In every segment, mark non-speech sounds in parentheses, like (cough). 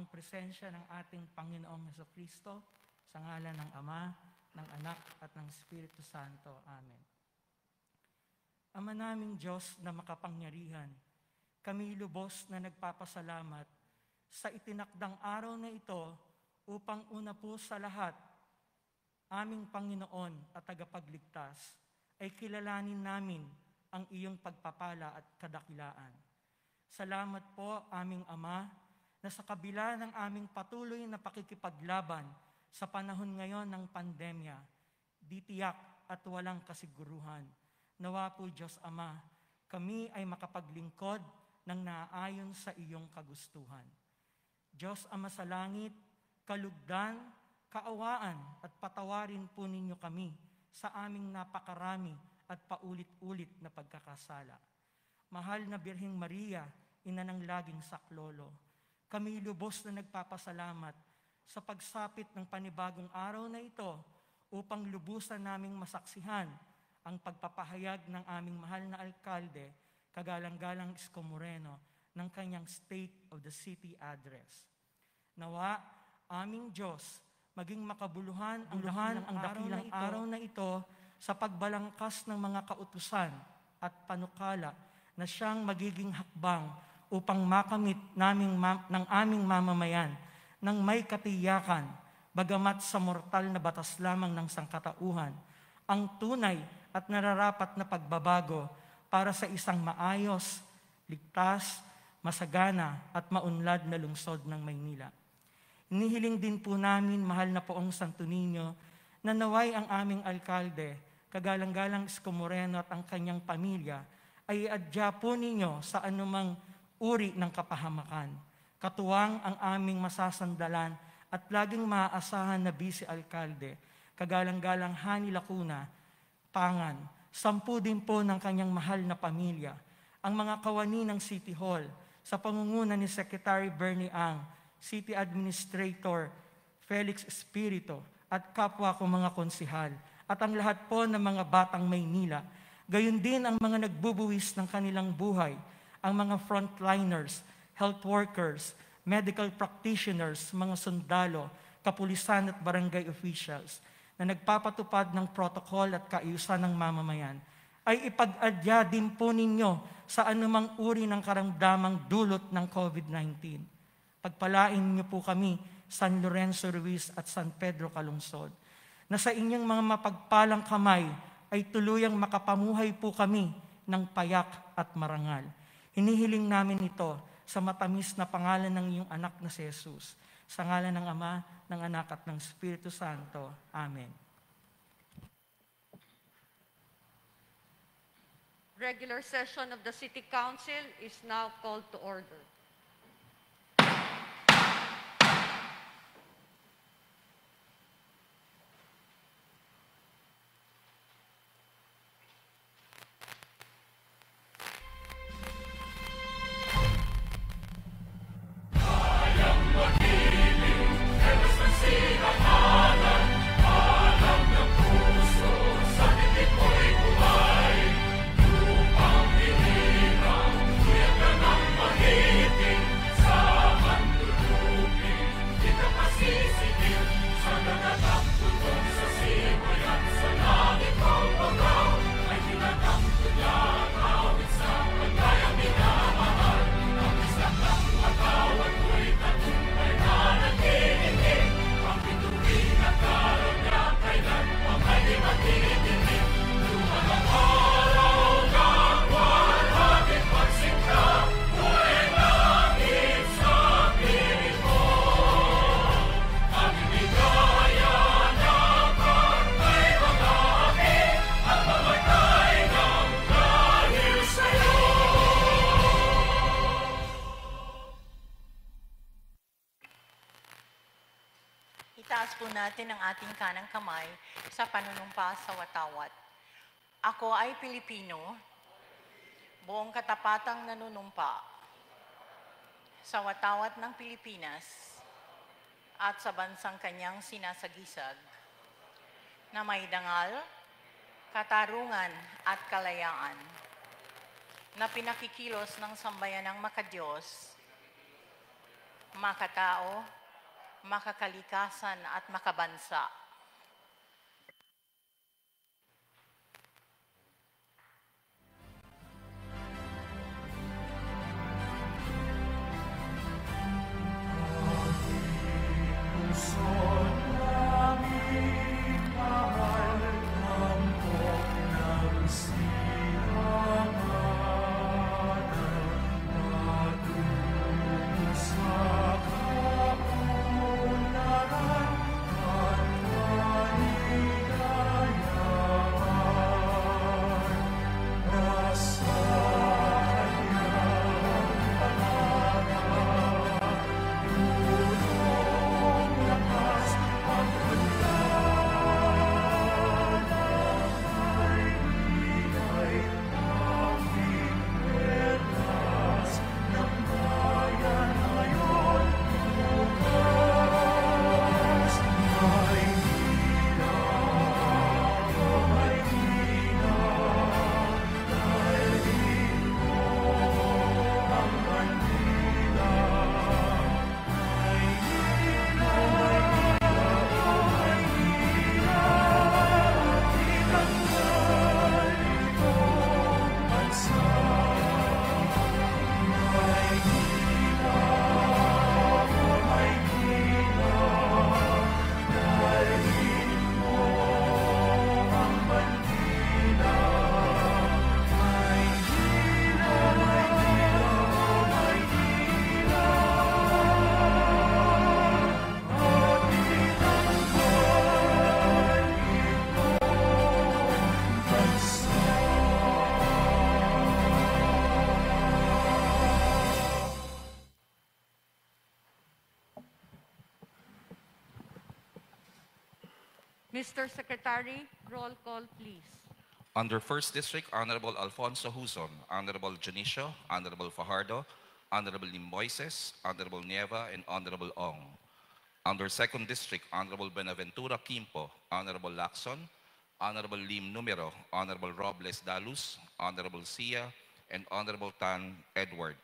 ang presensya ng ating Panginoong Heso Kristo sa ngalan ng Ama, ng Anak at ng Espiritu Santo. Amen. Ama naming Diyos na makapangyarihan, kami lubos na nagpapasalamat sa itinakdang araw na ito upang una po sa lahat, aming Panginoon at tagapagligtas, ay kilalanin namin ang iyong pagpapala at kadakilaan. Salamat po aming Ama na sa kabila ng aming patuloy na pakikipaglaban sa panahon ngayon ng pandemya, ditiyak at walang kasiguruhan. Nawa po Diyos Ama, kami ay makapaglingkod ng naayon sa iyong kagustuhan. Diyos Ama sa langit, kalugdan, kaawaan at patawarin po ninyo kami sa aming napakarami at paulit-ulit na pagkakasala. Mahal na Birhing Maria, ina ng laging saklolo, kami lubos na nagpapasalamat sa pagsapit ng panibagong araw na ito upang lubusan naming masaksihan ang pagpapahayag ng aming mahal na alkalde, kagalang-galang Isko Moreno, ng kanyang State of the City Address. Nawa, aming Diyos, maging makabuluhan ang, buluhan, ang dakilang araw araw na ito sa pagbalangkas ng mga kautusan at panukala na siyang magiging hakbang upang makamit naming, ma- ng aming mamamayan ng may katiyakan bagamat sa mortal na batas lamang ng sangkatauhan ang tunay at nararapat na pagbabago para sa isang maayos, ligtas, masagana at maunlad na lungsod ng Maynila. Inihiling din po namin, mahal na poong Santo Niño, na naway ang aming alkalde, kagalang-galang Isko Moreno at ang kanyang pamilya, ay adya po ninyo sa anumang uri ng kapahamakan. Katuwang ang aming masasandalan at laging maaasahan na bisi alkalde, kagalang-galang Hani Lacuna, Pangan, sampu din po ng kanyang mahal na pamilya, ang mga kawani ng City Hall, sa pangunguna ni Secretary Bernie Ang, City Administrator Felix Espirito, at kapwa ko mga konsihal, at ang lahat po ng mga batang Maynila, gayon din ang mga nagbubuwis ng kanilang buhay, ang mga frontliners, health workers, medical practitioners, mga sundalo, kapulisan at barangay officials na nagpapatupad ng protokol at kaayusan ng mamamayan ay ipag-adya din po ninyo sa anumang uri ng karamdamang dulot ng COVID-19. Pagpalain niyo po kami, San Lorenzo Ruiz at San Pedro Calungsod, na sa inyong mga mapagpalang kamay ay tuluyang makapamuhay po kami ng payak at marangal. Hinihiling namin ito sa matamis na pangalan ng iyong anak na si Jesus, sa ngalan ng Ama, ng Anak at ng Espiritu Santo. Amen. Regular session of the City Council is now called to order. natin ang ating kanang kamay sa panunumpa sa watawat. Ako ay Pilipino, buong katapatang nanunumpa sa watawat ng Pilipinas at sa bansang kanyang sinasagisag na may dangal, katarungan at kalayaan na pinakikilos ng sambayanang makadiyos, makatao, makakalikasan at makabansa. So Mr. Secretary, roll call, please. Under 1st District, Honorable Alfonso Huson, Honorable Janicio, Honorable Fajardo, Honorable Limboises, Honorable Nieva, and Honorable Ong. Under 2nd District, Honorable Benaventura Quimpo, Honorable Laxon, Honorable Lim Numero, Honorable Robles Dalus, Honorable Sia, and Honorable Tan Edward.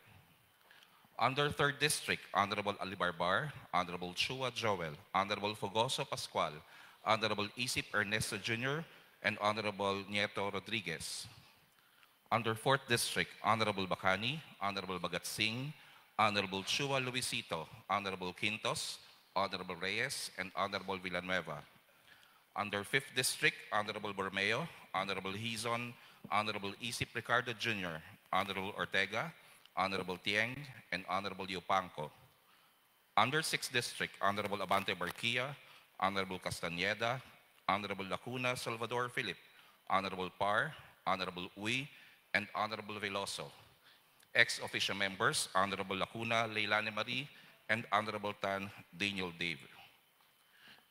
Under 3rd District, Honorable Alibarbar, Honorable Chua Joel, Honorable Fogoso Pascual, Honorable Isip Ernesto Jr., and Honorable Nieto Rodriguez. Under 4th District, Honorable Bacani, Honorable Bagat Singh, Honorable Chua Luisito, Honorable Quintos, Honorable Reyes, and Honorable Villanueva. Under 5th District, Honorable Bormeo, Honorable Hizon, Honorable Isip Ricardo Jr., Honorable Ortega, Honorable Tieng, and Honorable Yupanco. Under 6th District, Honorable Abante Barquilla. Honorable Castaneda, Honorable Lacuna Salvador Philip, Honorable Parr, Honorable Uy, and Honorable Veloso. Ex-official members, Honorable Lacuna Leilani Marie, and Honorable Tan Daniel David.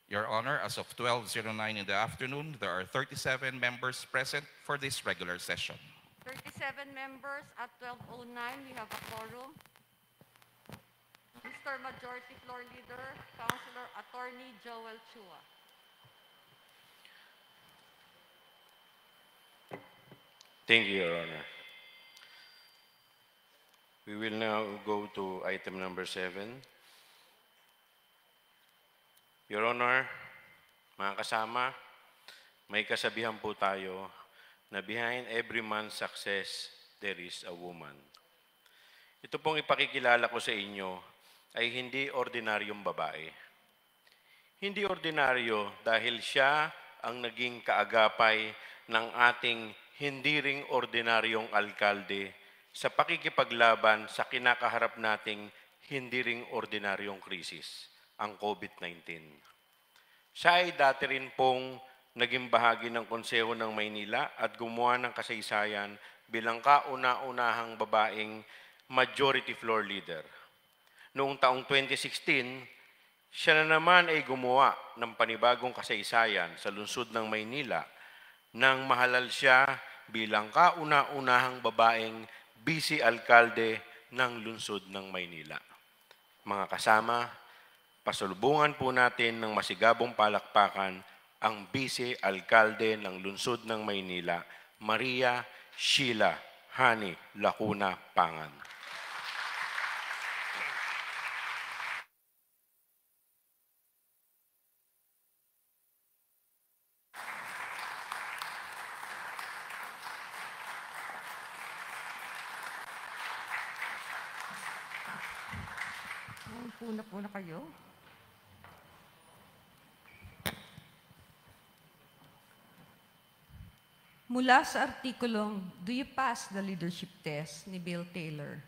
Your Honor, as of 12.09 in the afternoon, there are 37 members present for this regular session. 37 members at 12.09. We have a quorum. Mr. Majority Floor Leader, Councilor Attorney Joel Chua. Thank you, Your Honor. We will now go to item number seven. Your Honor, mga kasama, may kasabihan po tayo na behind every man's success, there is a woman. Ito pong ipakikilala ko sa inyo ay hindi ordinaryong babae. Hindi ordinaryo dahil siya ang naging kaagapay ng ating hindi ring ordinaryong alkalde sa pakikipaglaban sa kinakaharap nating hindi ring ordinaryong krisis, ang COVID-19. Siya ay dati rin pong naging bahagi ng Konseho ng Maynila at gumawa ng kasaysayan bilang kauna-unahang babaeng majority floor leader noong taong 2016, siya na naman ay gumawa ng panibagong kasaysayan sa lungsod ng Maynila nang mahalal siya bilang kauna-unahang babaeng vice alkalde ng lungsod ng Maynila. Mga kasama, pasulubungan po natin ng masigabong palakpakan ang vice alkalde ng lungsod ng Maynila, Maria Sheila Hani Lacuna Pangan. Tulak muna kayo. Mula sa artikulong Do You Pass the Leadership Test ni Bill Taylor,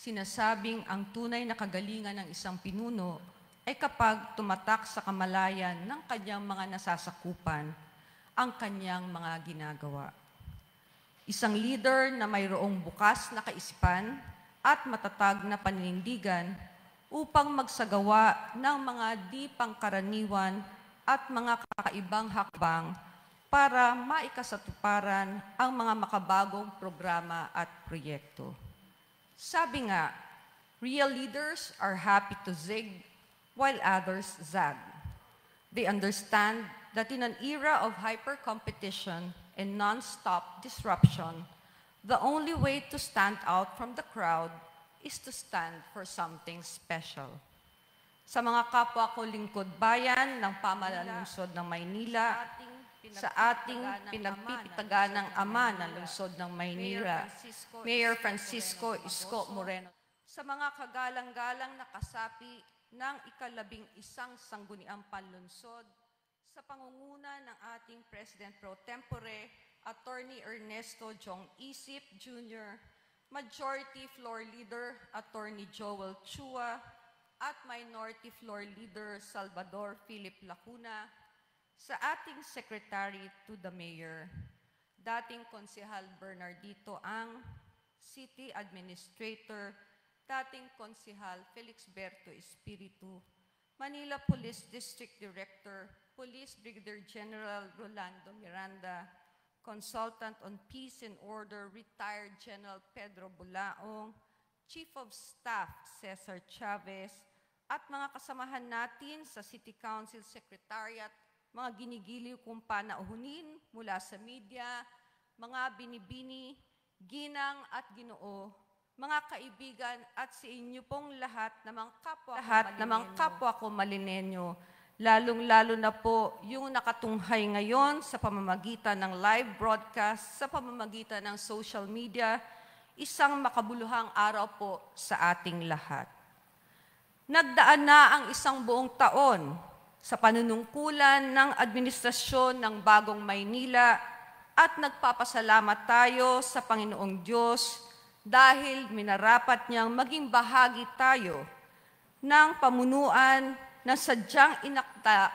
sinasabing ang tunay na kagalingan ng isang pinuno ay kapag tumatak sa kamalayan ng kanyang mga nasasakupan ang kanyang mga ginagawa. Isang leader na mayroong bukas na kaisipan at matatag na paninindigan upang magsagawa ng mga di pangkaraniwan at mga kakaibang hakbang para maikasatuparan ang mga makabagong programa at proyekto. Sabi nga, real leaders are happy to zig while others zag. They understand that in an era of hyper-competition and non-stop disruption, the only way to stand out from the crowd is to stand for something special. Sa mga kapwa ko lingkod bayan ng pamalansod ng Maynila, sa ating pinagpipitagan ng ama ng lungsod ng Maynila, Mayor Francisco Isko Moreno. Sa mga kagalang-galang na kasapi ng ikalabing isang sangguniang panlunsod, sa pangunguna ng ating President Pro Tempore, Attorney Ernesto Jong Isip Jr., Majority Floor Leader Attorney Joel Chua at Minority Floor Leader Salvador Philip Lacuna sa ating Secretary to the Mayor, dating Konsehal Bernardito Ang, City Administrator, dating Konsehal Felix Berto Espiritu, Manila Police District Director, Police Brigadier General Rolando Miranda, Consultant on Peace and Order, retired General Pedro Bulaong, Chief of Staff Cesar Chavez, at mga kasamahan natin sa City Council Secretariat, mga ginigiliw kong panauhunin mula sa media, mga binibini, ginang at ginoo, mga kaibigan at sa si inyo pong lahat na kapwa lahat namang kapwa ko malinenyo lalong-lalo na po yung nakatunghay ngayon sa pamamagitan ng live broadcast, sa pamamagitan ng social media, isang makabuluhang araw po sa ating lahat. Nagdaan na ang isang buong taon sa panunungkulan ng administrasyon ng Bagong Maynila at nagpapasalamat tayo sa Panginoong Diyos dahil minarapat niyang maging bahagi tayo ng pamunuan na sadyang inakta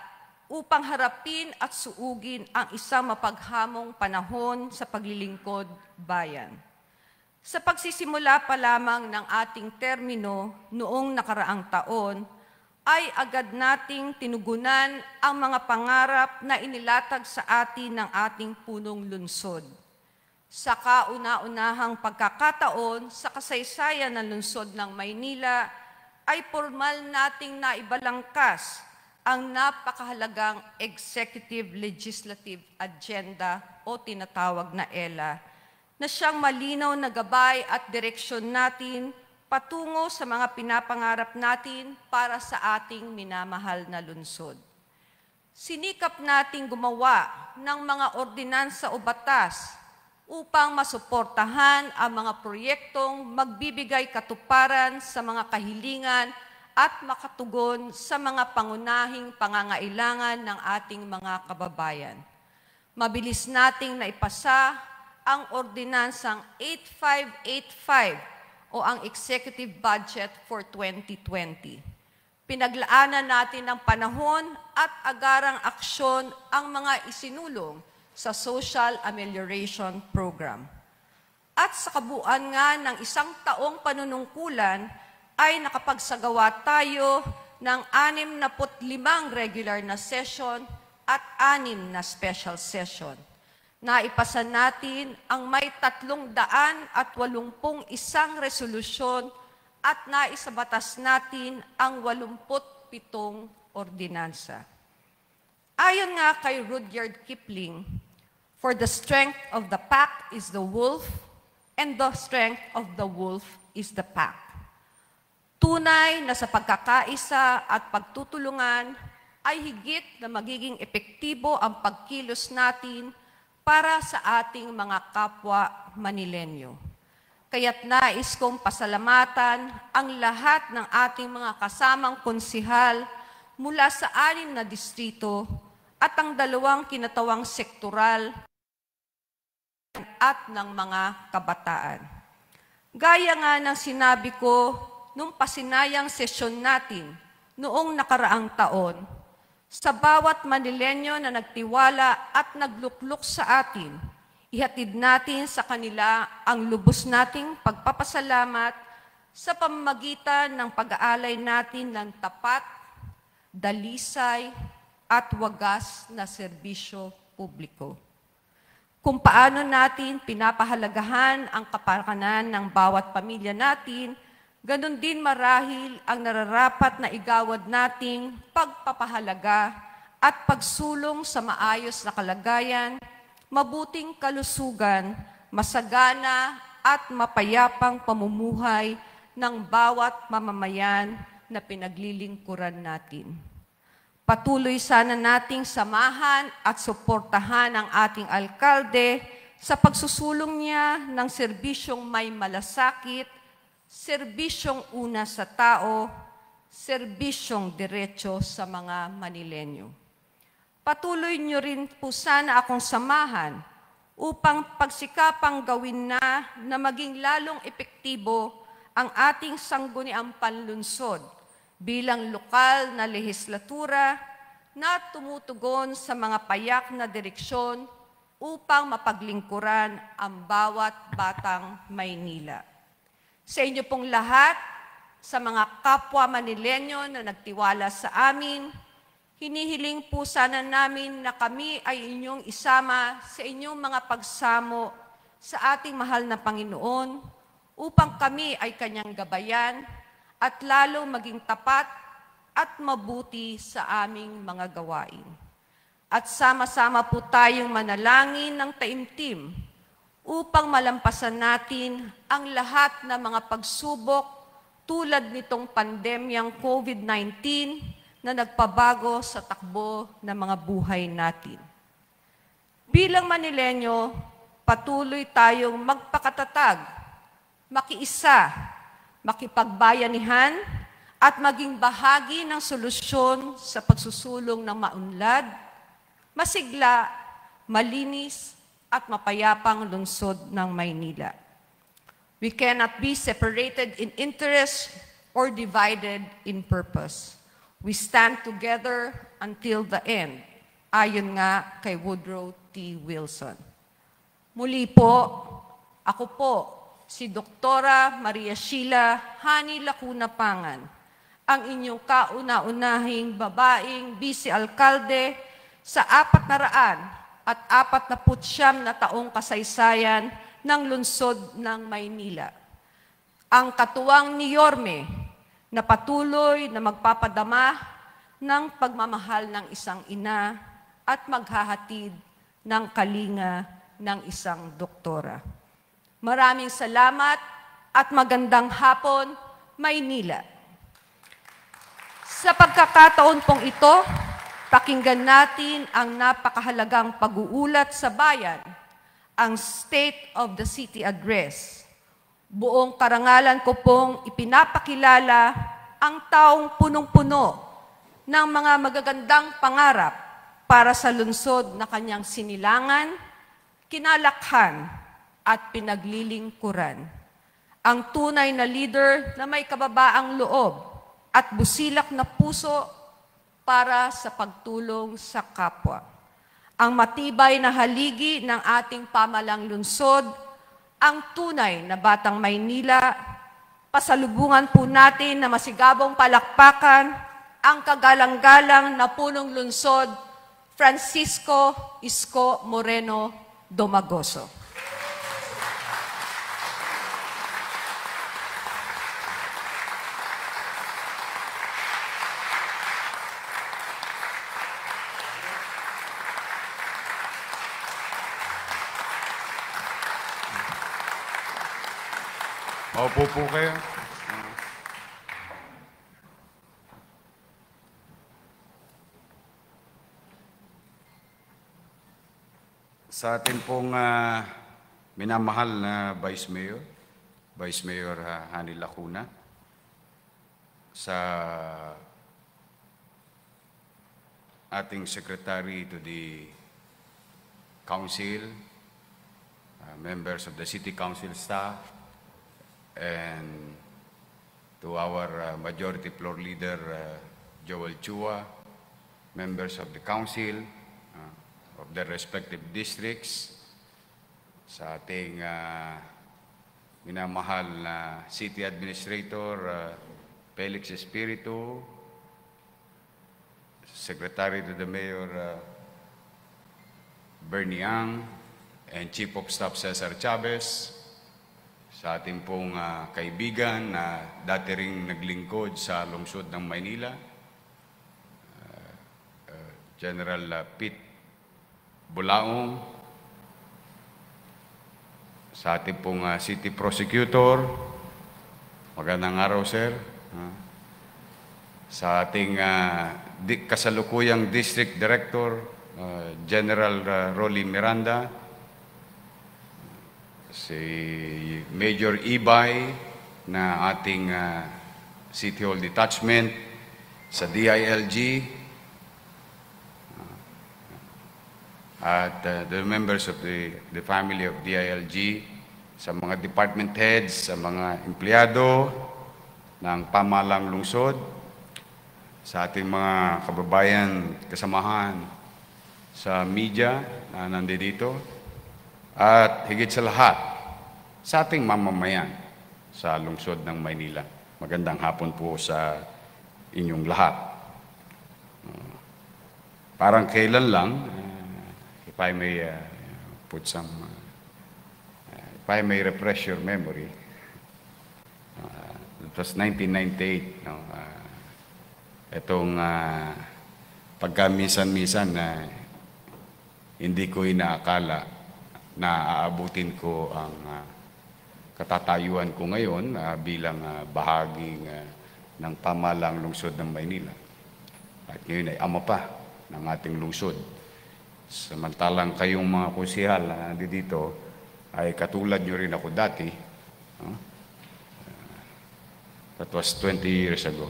upang harapin at suugin ang isang mapaghamong panahon sa paglilingkod bayan. Sa pagsisimula pa lamang ng ating termino noong nakaraang taon, ay agad nating tinugunan ang mga pangarap na inilatag sa atin ng ating punong lunsod. Sa kauna-unahang pagkakataon sa kasaysayan ng lunsod ng Maynila, ay formal nating naibalangkas ang napakahalagang Executive Legislative Agenda o tinatawag na ELA na siyang malinaw na gabay at direksyon natin patungo sa mga pinapangarap natin para sa ating minamahal na lunsod. Sinikap nating gumawa ng mga ordinansa o batas upang masuportahan ang mga proyektong magbibigay katuparan sa mga kahilingan at makatugon sa mga pangunahing pangangailangan ng ating mga kababayan. Mabilis nating naipasa ang Ordinansang 8585 o ang Executive Budget for 2020. Pinaglaanan natin ng panahon at agarang aksyon ang mga isinulong sa Social Amelioration Program. At sa kabuuan nga ng isang taong panunungkulan ay nakapagsagawa tayo ng 65 regular na session at 6 na special session. Naipasa natin ang may 300 at 80 resolusyon at naisabatas natin ang 87 ordinansa. Ayon nga kay Rudyard Kipling, For the strength of the pack is the wolf, and the strength of the wolf is the pack. Tunay na sa pagkakaisa at pagtutulungan ay higit na magiging epektibo ang pagkilos natin para sa ating mga kapwa Manilenyo. Kaya't nais kong pasalamatan ang lahat ng ating mga kasamang konsihal mula sa anim na distrito at ang dalawang kinatawang sektoral at ng mga kabataan. Gaya nga ng sinabi ko nung pasinayang sesyon natin noong nakaraang taon, sa bawat Manilenyo na nagtiwala at naglukluk sa atin, ihatid natin sa kanila ang lubos nating pagpapasalamat sa pamamagitan ng pag-aalay natin ng tapat dalisay at wagas na serbisyo publiko. Kung paano natin pinapahalagahan ang kapakanan ng bawat pamilya natin, ganun din marahil ang nararapat na igawad nating pagpapahalaga at pagsulong sa maayos na kalagayan, mabuting kalusugan, masagana at mapayapang pamumuhay ng bawat mamamayan na pinaglilingkuran natin. Patuloy sana nating samahan at suportahan ang ating alkalde sa pagsusulong niya ng serbisyong may malasakit, serbisyong una sa tao, serbisyong diretso sa mga Manilenyo. Patuloy niyo rin po sana akong samahan upang pagsikapang gawin na na maging lalong epektibo ang ating sangguniang panlunsod bilang lokal na lehislatura na tumutugon sa mga payak na direksyon upang mapaglingkuran ang bawat batang Maynila. Sa inyo pong lahat, sa mga kapwa Manilenyo na nagtiwala sa amin, hinihiling po sana namin na kami ay inyong isama sa inyong mga pagsamo sa ating mahal na Panginoon upang kami ay kanyang gabayan at lalo maging tapat at mabuti sa aming mga gawain. At sama-sama po tayong manalangin ng taimtim upang malampasan natin ang lahat ng mga pagsubok tulad nitong pandemyang COVID-19 na nagpabago sa takbo ng mga buhay natin. Bilang Manilenyo, patuloy tayong magpakatatag, makiisa, makipagbayanihan at maging bahagi ng solusyon sa pagsusulong ng maunlad, masigla, malinis at mapayapang lungsod ng Maynila. We cannot be separated in interest or divided in purpose. We stand together until the end. Ayon nga kay Woodrow T. Wilson. Muli po, ako po si Doktora Maria Sheila Hani Lacuna Pangan, ang inyong kauna-unahing babaeng vice-alkalde sa apat na raan at apat na putsyam na taong kasaysayan ng lungsod ng Maynila. Ang katuwang ni Yorme na patuloy na magpapadama ng pagmamahal ng isang ina at maghahatid ng kalinga ng isang doktora. Maraming salamat at magandang hapon, Maynila. Sa pagkakataon pong ito, pakinggan natin ang napakahalagang pag-uulat sa bayan, ang State of the City Address. Buong karangalan ko pong ipinapakilala ang taong punong-puno ng mga magagandang pangarap para sa lungsod na kanyang sinilangan, kinalakhan, at pinaglilingkuran. Ang tunay na leader na may kababaang loob at busilak na puso para sa pagtulong sa kapwa. Ang matibay na haligi ng ating pamalang lunsod, ang tunay na Batang Maynila, pasalubungan po natin na masigabong palakpakan ang kagalang-galang na punong lunsod, Francisco Isko Moreno Domagoso. Opo po kayo. Sa atin pong uh, minamahal na Vice Mayor, Vice Mayor uh, Hani Lacuna, sa ating Secretary to the Council, uh, members of the City Council staff, and to our uh, Majority Floor Leader, uh, Joel Chua, members of the council, uh, of their respective districts, sa ating uh, minamahal na City Administrator, uh, Felix Espiritu, Secretary to the Mayor, uh, Bernie Ang, and Chief of Staff Cesar Chavez, sa ating pong uh, kaibigan na dati ring naglingkod sa lungsod ng Maynila, uh, uh, General uh, Pete Bulaong, sa ating pong uh, city prosecutor, magandang araw sir, uh, sa ating uh, di, kasalukuyang district director, uh, General uh, Rolly Miranda, si Major Ibay na ating uh, City Hall Detachment sa DILG at uh, the members of the, the family of DILG sa mga department heads, sa mga empleyado ng pamalang lungsod, sa ating mga kababayan, kasamahan sa media na nandito dito, at higit sa lahat sa ating mamamayan sa lungsod ng Maynila. Magandang hapon po sa inyong lahat. Uh, parang kailan lang, uh, if I may uh, put some, uh, uh if I may refresh your memory, uh, it was 1998, no? Uh, itong uh, pagka minsan-minsan na uh, hindi ko inaakala na aabutin ko ang uh, katatayuan ko ngayon uh, bilang uh, ah, bahaging uh, ng pamalang lungsod ng Maynila. At ngayon ay ama pa ng ating lungsod. Samantalang kayong mga kusihal na uh, dito ay katulad nyo rin ako dati. Huh? That was 20 years ago.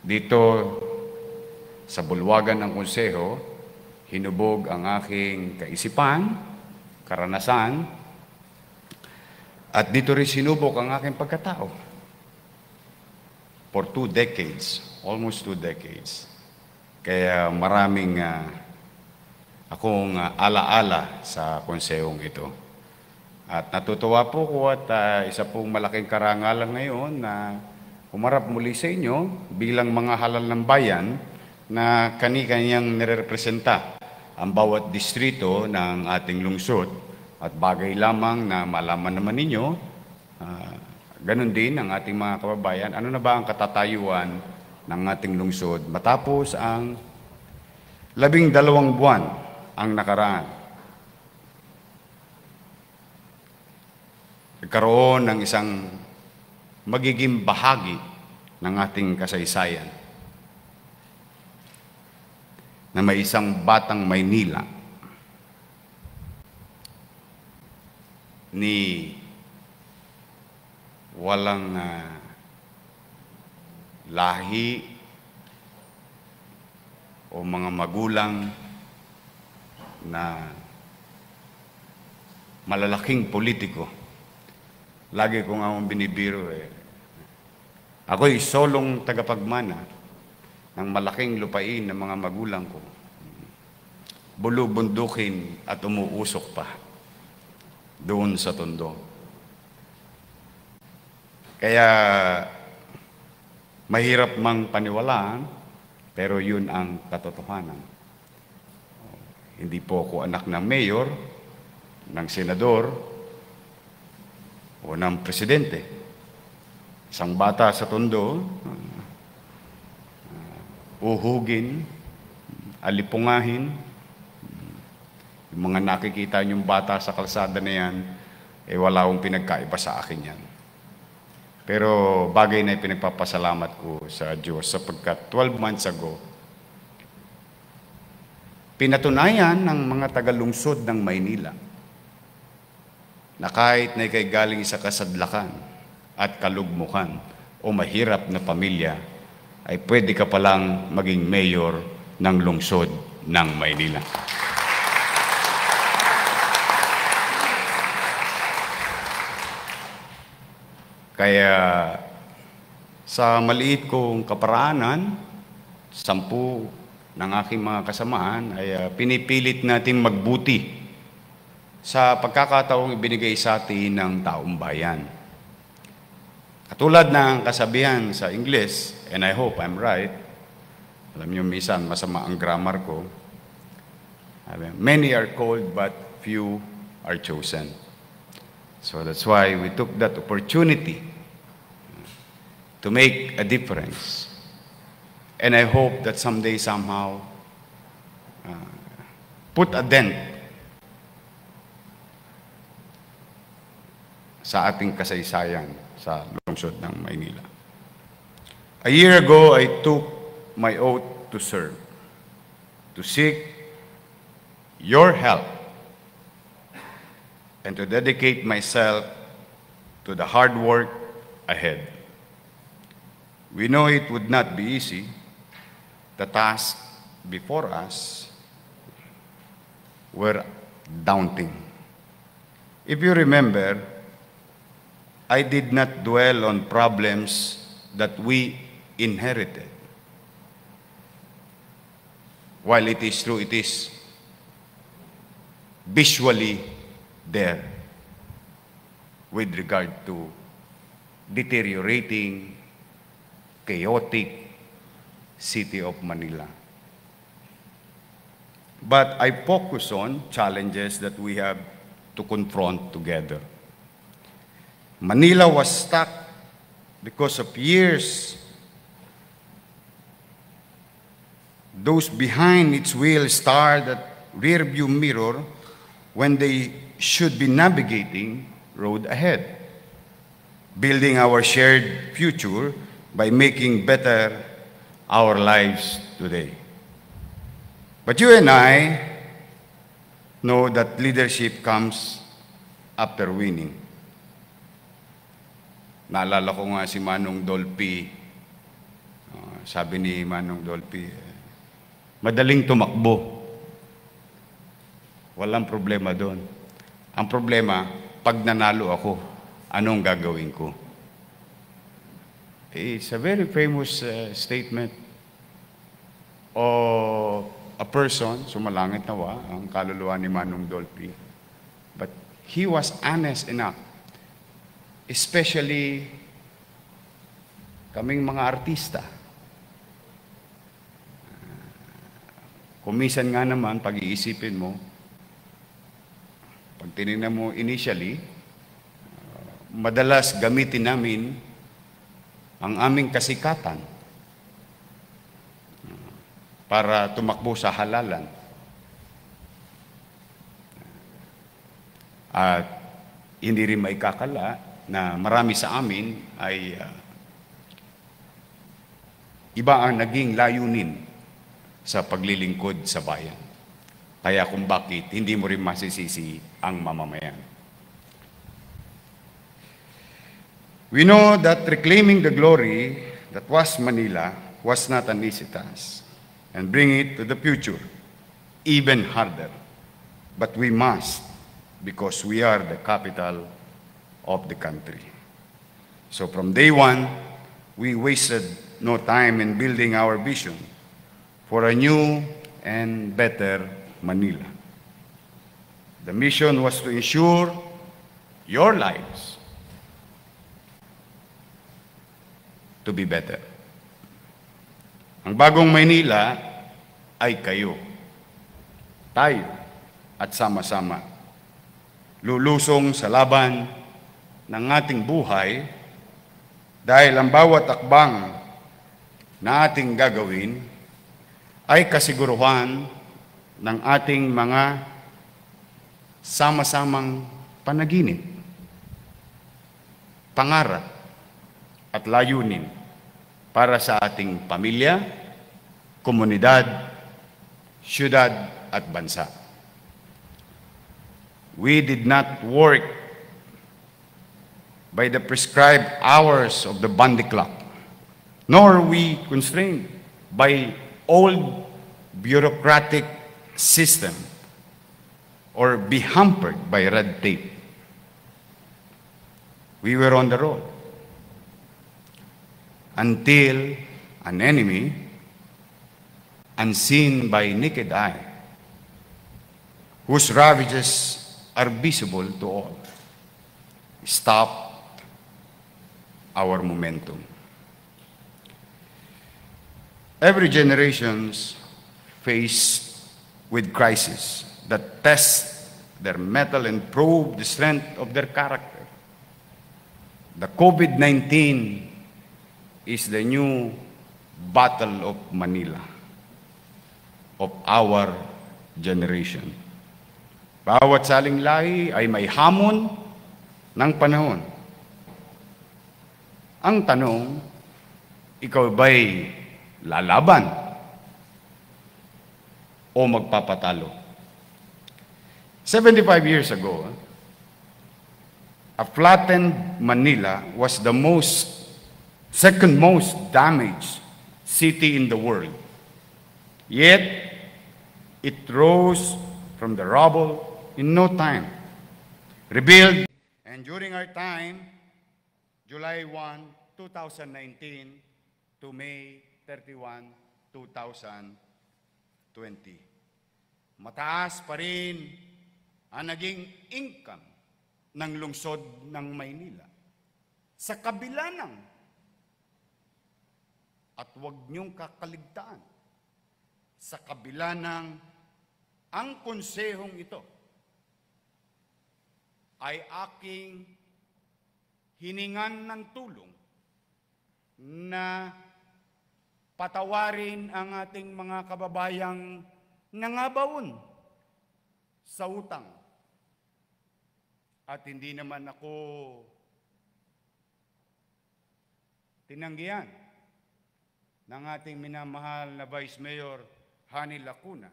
Dito sa bulwagan ng konseho, hinubog ang aking kaisipan, karanasan, at dito rin sinubok ang aking pagkatao. For two decades, almost two decades. Kaya maraming uh, akong uh, alaala sa konseyong ito. At natutuwa po ko at uh, isa pong malaking karangalan ngayon na humarap muli sa inyo bilang mga halal ng bayan na kani-kanyang nirepresenta ang bawat distrito ng ating lungsod. At bagay lamang na malaman naman ninyo, uh, ganun din ang ating mga kababayan, ano na ba ang katatayuan ng ating lungsod matapos ang labing dalawang buwan ang nakaraan. Nagkaroon ng isang magiging bahagi ng ating kasaysayan na may isang batang Maynila ni walang uh, lahi o mga magulang na malalaking politiko. Lagi kong nga binibiro eh. Ako'y solong tagapagmana ng malaking lupain ng mga magulang ko. Bulubundukin at umuusok pa doon sa tondo. Kaya mahirap mang paniwalaan, pero yun ang katotohanan. Hindi po ako anak ng mayor, ng senador, o ng presidente. Isang bata sa tondo, uhugin, alipungahin. Yung mga nakikita niyong bata sa kalsada na yan, eh wala akong pinagkaiba sa akin yan. Pero bagay na ipinagpapasalamat ko sa Diyos sapagkat 12 months ago, pinatunayan ng mga tagalungsod ng Maynila na kahit na ikay galing isa kasadlakan at kalugmukan o mahirap na pamilya, ay pwede ka palang maging mayor ng lungsod ng Maynila. Kaya sa maliit kong kaparaanan, sampu ng aking mga kasamaan ay uh, pinipilit natin magbuti sa pagkakataong ibinigay sa atin ng taong bayan. Katulad ng kasabihan sa Ingles, and I hope I'm right. Alam niyo, misan masama ang grammar ko. Many are called but few are chosen. So that's why we took that opportunity to make a difference. And I hope that someday, somehow, uh, put a dent sa ating kasaysayan sa lungsod ng Maynila. A year ago, I took my oath to serve, to seek your help, and to dedicate myself to the hard work ahead. We know it would not be easy. The task before us were daunting. If you remember, I did not dwell on problems that we inherited. While it is true, it is visually there with regard to deteriorating, chaotic city of Manila. But I focus on challenges that we have to confront together. Manila was stuck because of years those behind its wheel star that rear view mirror when they should be navigating road ahead. Building our shared future by making better our lives today. But you and I know that leadership comes after winning. Naalala ko nga si Manong Dolphy. Uh, sabi ni Manong Dolphy, Madaling tumakbo. Walang problema doon. Ang problema, pag nanalo ako, anong gagawin ko? Eh, it's a very famous uh, statement of a person, sumalangit nawa, ang kaluluwa ni Manong Dolphy. But he was honest enough, especially kaming mga artista Kumisan nga naman, pag-iisipin mo, pag tinignan mo initially, uh, madalas gamitin namin ang aming kasikatan uh, para tumakbo sa halalan. At hindi rin maikakala na marami sa amin ay uh, iba ang naging layunin sa paglilingkod sa bayan. Kaya kung bakit, hindi mo rin masisisi ang mamamayan. We know that reclaiming the glory that was Manila was not an easy task and bring it to the future even harder. But we must because we are the capital of the country. So from day one, we wasted no time in building our vision for a new and better Manila. The mission was to ensure your lives to be better. Ang bagong Maynila ay kayo, tayo, at sama-sama. Lulusong sa laban ng ating buhay dahil ang bawat akbang na ating gagawin ay kasiguruhan ng ating mga sama-samang panaginip, pangarap at layunin para sa ating pamilya, komunidad, syudad at bansa. We did not work by the prescribed hours of the bandy clock, nor we constrained by old bureaucratic system or be hampered by red tape. We were on the road until an enemy, unseen by naked eye, whose ravages are visible to all, stopped our momentum. Every generation faced with crises that test their mettle and prove the strength of their character. The COVID-19 is the new battle of Manila, of our generation. Bawat saling lahi ay may hamon ng panahon. Ang tanong, ikaw ba'y lalaban o magpapatalo. 75 years ago, a ah, flattened Manila was the most, second most damaged city in the world. Yet, it rose from the rubble in no time, rebuilt, and during our time, July 1, 2019 to May 31, 2020. Mataas pa rin ang naging income ng lungsod ng Maynila. Sa kabila ng at huwag niyong kakaligtaan sa kabila ng ang konsehong ito ay aking hiningan ng tulong na patawarin ang ating mga kababayang nangabaon sa utang. At hindi naman ako tinanggihan ng ating minamahal na Vice Mayor Hani Lacuna,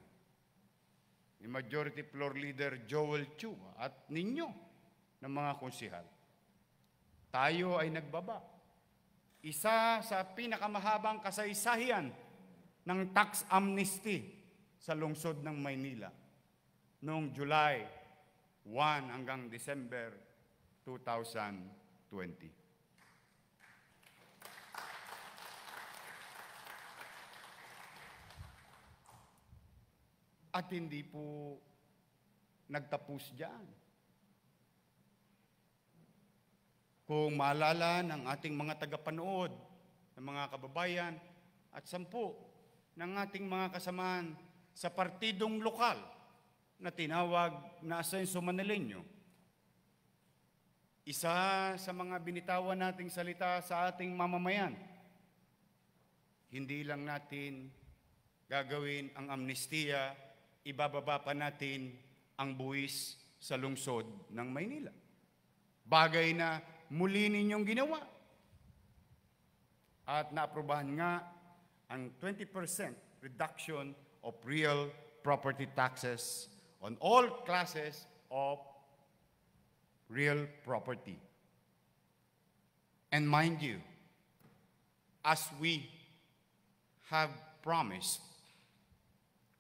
ni Majority Floor Leader Joel Chua at ninyo ng mga konsihal. Tayo ay nagbaba isa sa pinakamahabang kasaysayan ng tax amnesty sa lungsod ng Maynila noong July 1 hanggang December 2020. At hindi po nagtapos diyan. Kung maalala ng ating mga tagapanood, ng mga kababayan, at sampu ng ating mga kasamahan sa partidong lokal na tinawag na Asenso Manileño. Isa sa mga binitawan nating salita sa ating mamamayan, hindi lang natin gagawin ang amnestiya, ibababa pa natin ang buwis sa lungsod ng Maynila. Bagay na muli ninyong ginawa. At naaprobahan nga ang 20% reduction of real property taxes on all classes of real property. And mind you, as we have promised,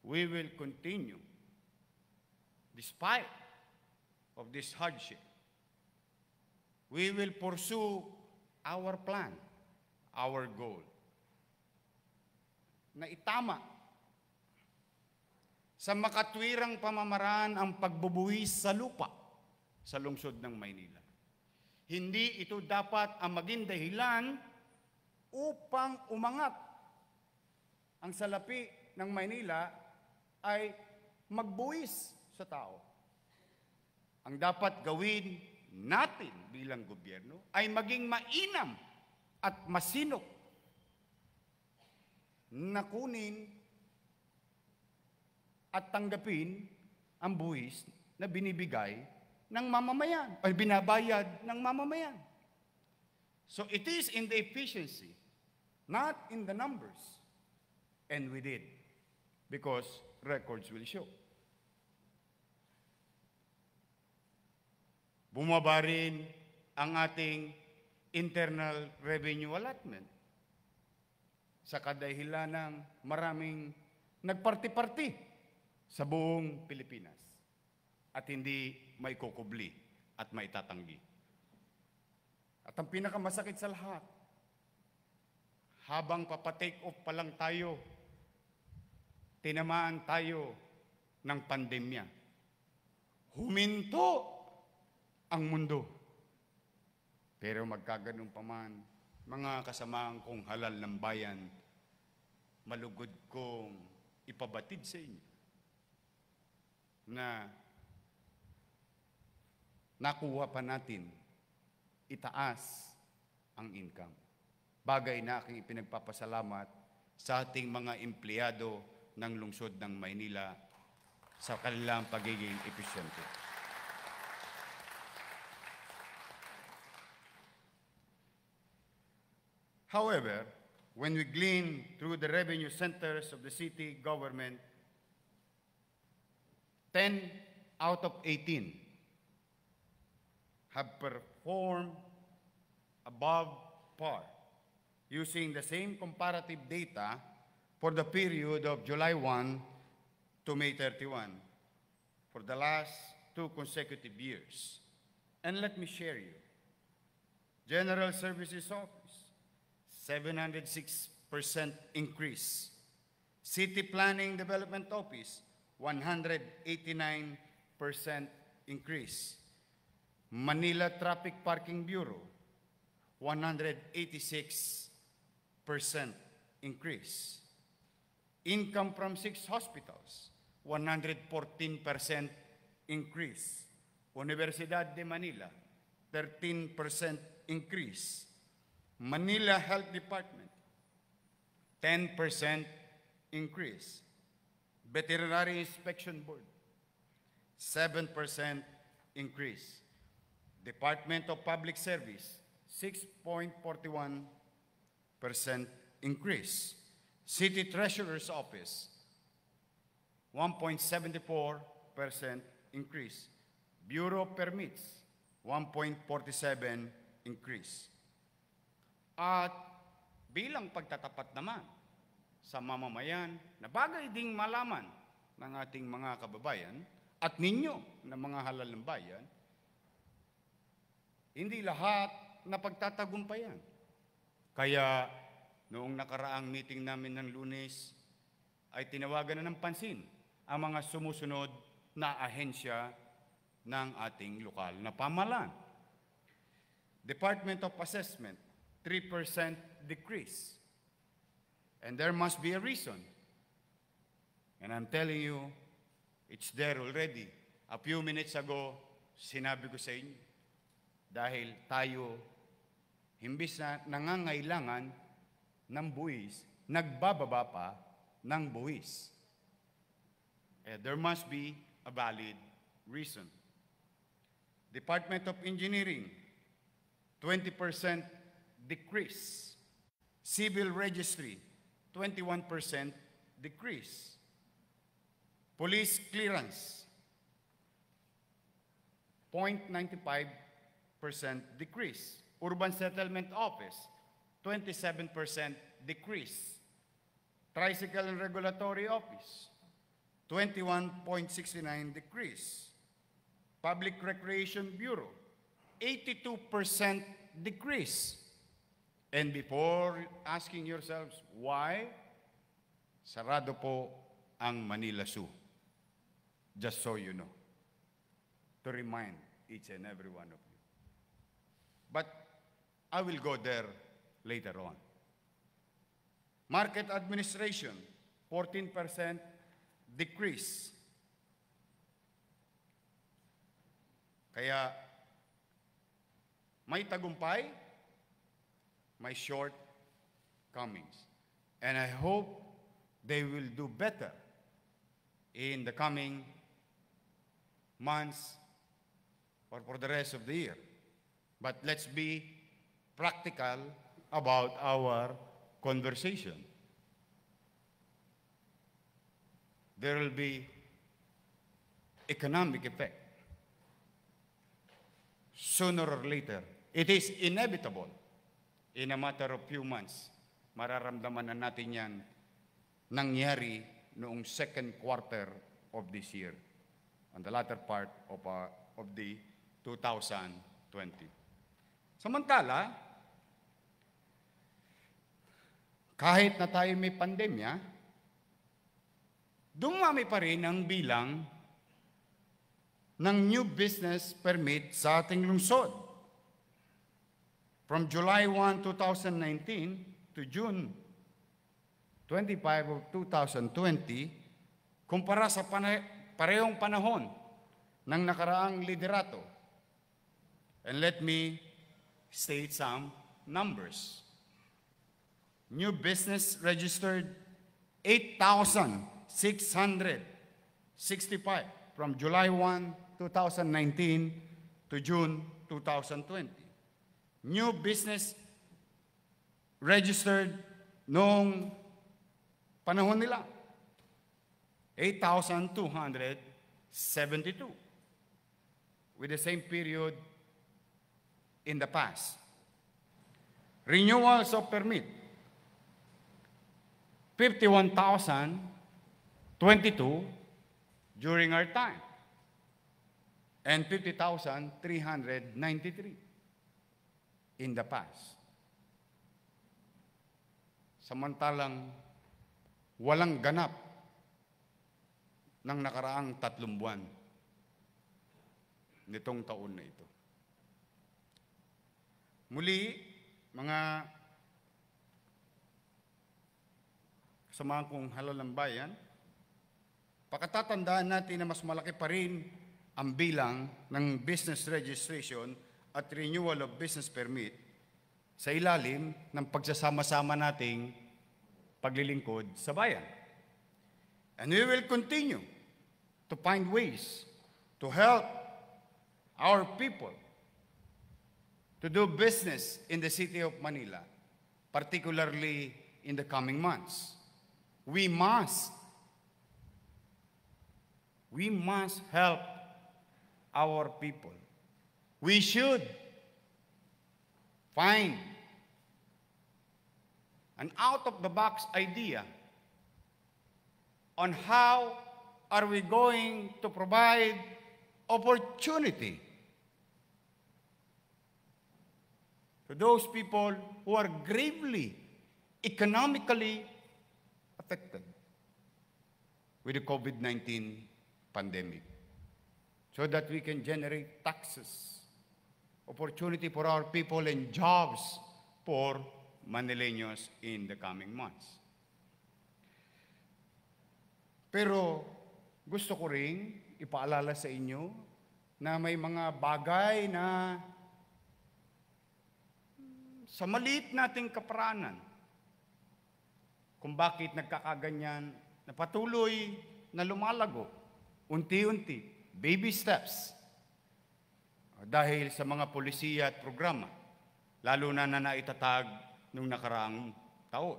we will continue despite of this hardship we will pursue our plan, our goal. Na itama sa makatwirang pamamaraan ang pagbubuwis sa lupa sa lungsod ng Maynila. Hindi ito dapat ang maging dahilan upang umangat. Ang salapi ng Maynila ay magbuwis sa tao. Ang dapat gawin natin bilang gobyerno ay maging mainam at masinok na kunin at tanggapin ang buwis na binibigay ng mamamayan, ay binabayad ng mamamayan. So it is in the efficiency, not in the numbers. And we did, because records will show. bumaba rin ang ating internal revenue allotment sa kadahilan ng maraming nagparti-parti sa buong Pilipinas at hindi may kukubli at may tatanggi. At ang pinakamasakit sa lahat, habang papatake off pa lang tayo, tinamaan tayo ng pandemya. Huminto ang mundo. Pero magkaganon pa man, mga kasamahan kong halal ng bayan, malugod kong ipabatid sa inyo na nakuha pa natin itaas ang income. Bagay na aking ipinagpapasalamat sa ating mga empleyado ng lungsod ng Maynila sa kanilang pagiging epesyente. However, when we glean through the revenue centers of the city government, 10 out of 18 have performed above par using the same comparative data for the period of July 1 to May 31 for the last two consecutive years. And let me share you. General Services of 706% increase. City Planning Development Office, 189% increase. Manila Traffic Parking Bureau, 186% increase. Income from six hospitals, 114% increase. Universidad de Manila, 13% increase. Manila Health Department, 10% increase. Veterinary Inspection Board, 7% increase. Department of Public Service, 6.41% increase. City Treasurer's Office, 1.74% increase. Bureau permits, 1.47 increase. At bilang pagtatapat naman sa mamamayan na bagay ding malaman ng ating mga kababayan at ninyo ng mga halal ng bayan, hindi lahat na pagtatagumpayan. Kaya noong nakaraang meeting namin ng lunes, ay tinawagan na ng pansin ang mga sumusunod na ahensya ng ating lokal na pamalan. Department of Assessment, 3% decrease. And there must be a reason. And I'm telling you, it's there already. A few minutes ago, sinabi ko sa inyo, dahil tayo, imbis na nangangailangan ng buwis, nagbababa pa ng buwis. Eh, there must be a valid reason. Department of Engineering, 20% decrease. Civil registry, 21% decrease. Police clearance, 0.95% decrease. Urban Settlement Office, 27% decrease. Tricycle and Regulatory Office, 21.69 decrease. Public Recreation Bureau, 82% decrease. And before asking yourselves why, sarado po ang Manila Zoo. Just so you know. To remind each and every one of you. But I will go there later on. Market administration, 14% decrease. Kaya may tagumpay my shortcomings. And I hope they will do better in the coming months or for the rest of the year. But let's be practical about our conversation. There will be economic effect. Sooner or later, it is inevitable in a matter of few months, mararamdaman na natin yan nangyari noong second quarter of this year, on the latter part of, uh, of the 2020. Samantala, kahit na tayo may pandemya, dumami pa rin ang bilang ng new business permit sa ating lungsod from July 1, 2019 to June 25 of 2020 kumpara sa parehong panahon ng nakaraang liderato. And let me state some numbers. New business registered 8,665 from July 1, 2019 to June 2020 new business registered noong panahon nila. 8,272 with the same period in the past. Renewals of permit, 51,022 during our time and 50,393 in the past. Samantalang walang ganap ng nakaraang tatlong buwan nitong taon na ito. Muli, mga kasama kong halalang bayan, pakatatandaan natin na mas malaki pa rin ang bilang ng business registration at renewal of business permit sa ilalim ng pagsasama-sama nating paglilingkod sa bayan. And we will continue to find ways to help our people to do business in the city of Manila, particularly in the coming months. We must, we must help our people we should find an out-of-the-box idea on how are we going to provide opportunity to those people who are gravely economically affected with the COVID 19 pandemic so that we can generate taxes opportunity for our people and jobs for Manileños in the coming months. Pero gusto ko rin ipaalala sa inyo na may mga bagay na sa maliit nating kapranan kung bakit nagkakaganyan na patuloy na lumalago, unti-unti, baby steps dahil sa mga polisiya at programa, lalo na na naitatag nung nakaraang taon.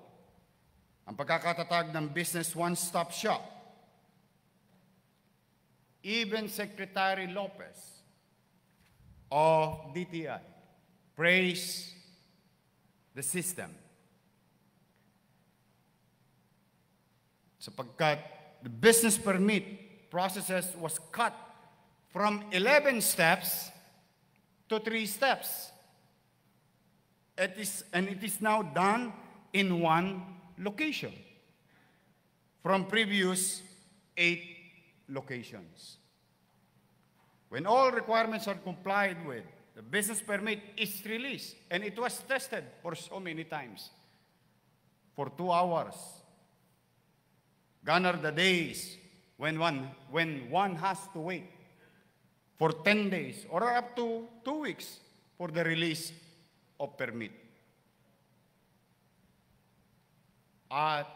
Ang pagkakatatag ng Business One-Stop Shop, even Secretary Lopez of DTI praised the system sapagkat the business permit processes was cut from 11 steps to three steps. It is, and it is now done in one location from previous eight locations. When all requirements are complied with, the business permit is released and it was tested for so many times for two hours. Gone are the days when one, when one has to wait for 10 days or up to 2 weeks for the release of permit. At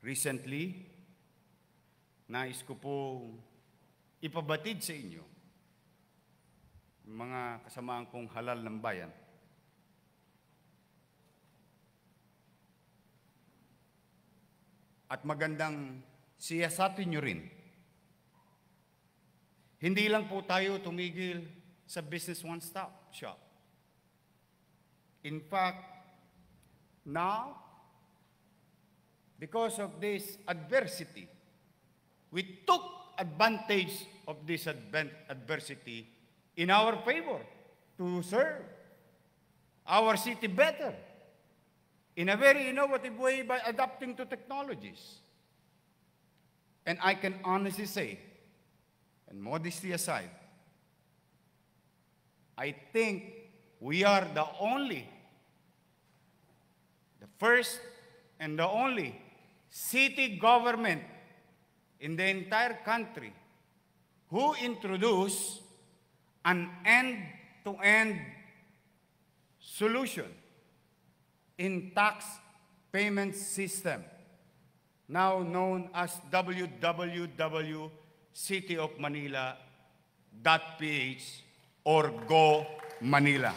recently, nais ko po ipabatid sa inyo mga kasamaan kong halal ng bayan. At magandang siyasatin nyo rin hindi lang po tayo tumigil sa business one-stop shop. In fact, now, because of this adversity, we took advantage of this adversity in our favor to serve our city better in a very innovative way by adapting to technologies. And I can honestly say, and modesty aside, I think we are the only, the first and the only city government in the entire country who introduced an end-to-end -end solution in tax payment system, now known as WWW cityofmanila.ph or Go Manila.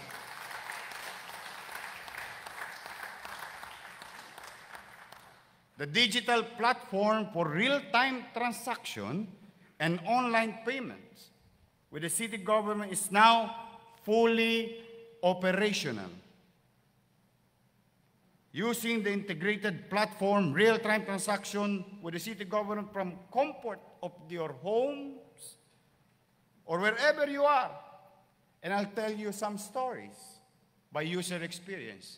The digital platform for real-time transaction and online payments with the city government is now fully operational using the integrated platform real-time transaction with the city government from comfort of your homes or wherever you are. And I'll tell you some stories by user experience.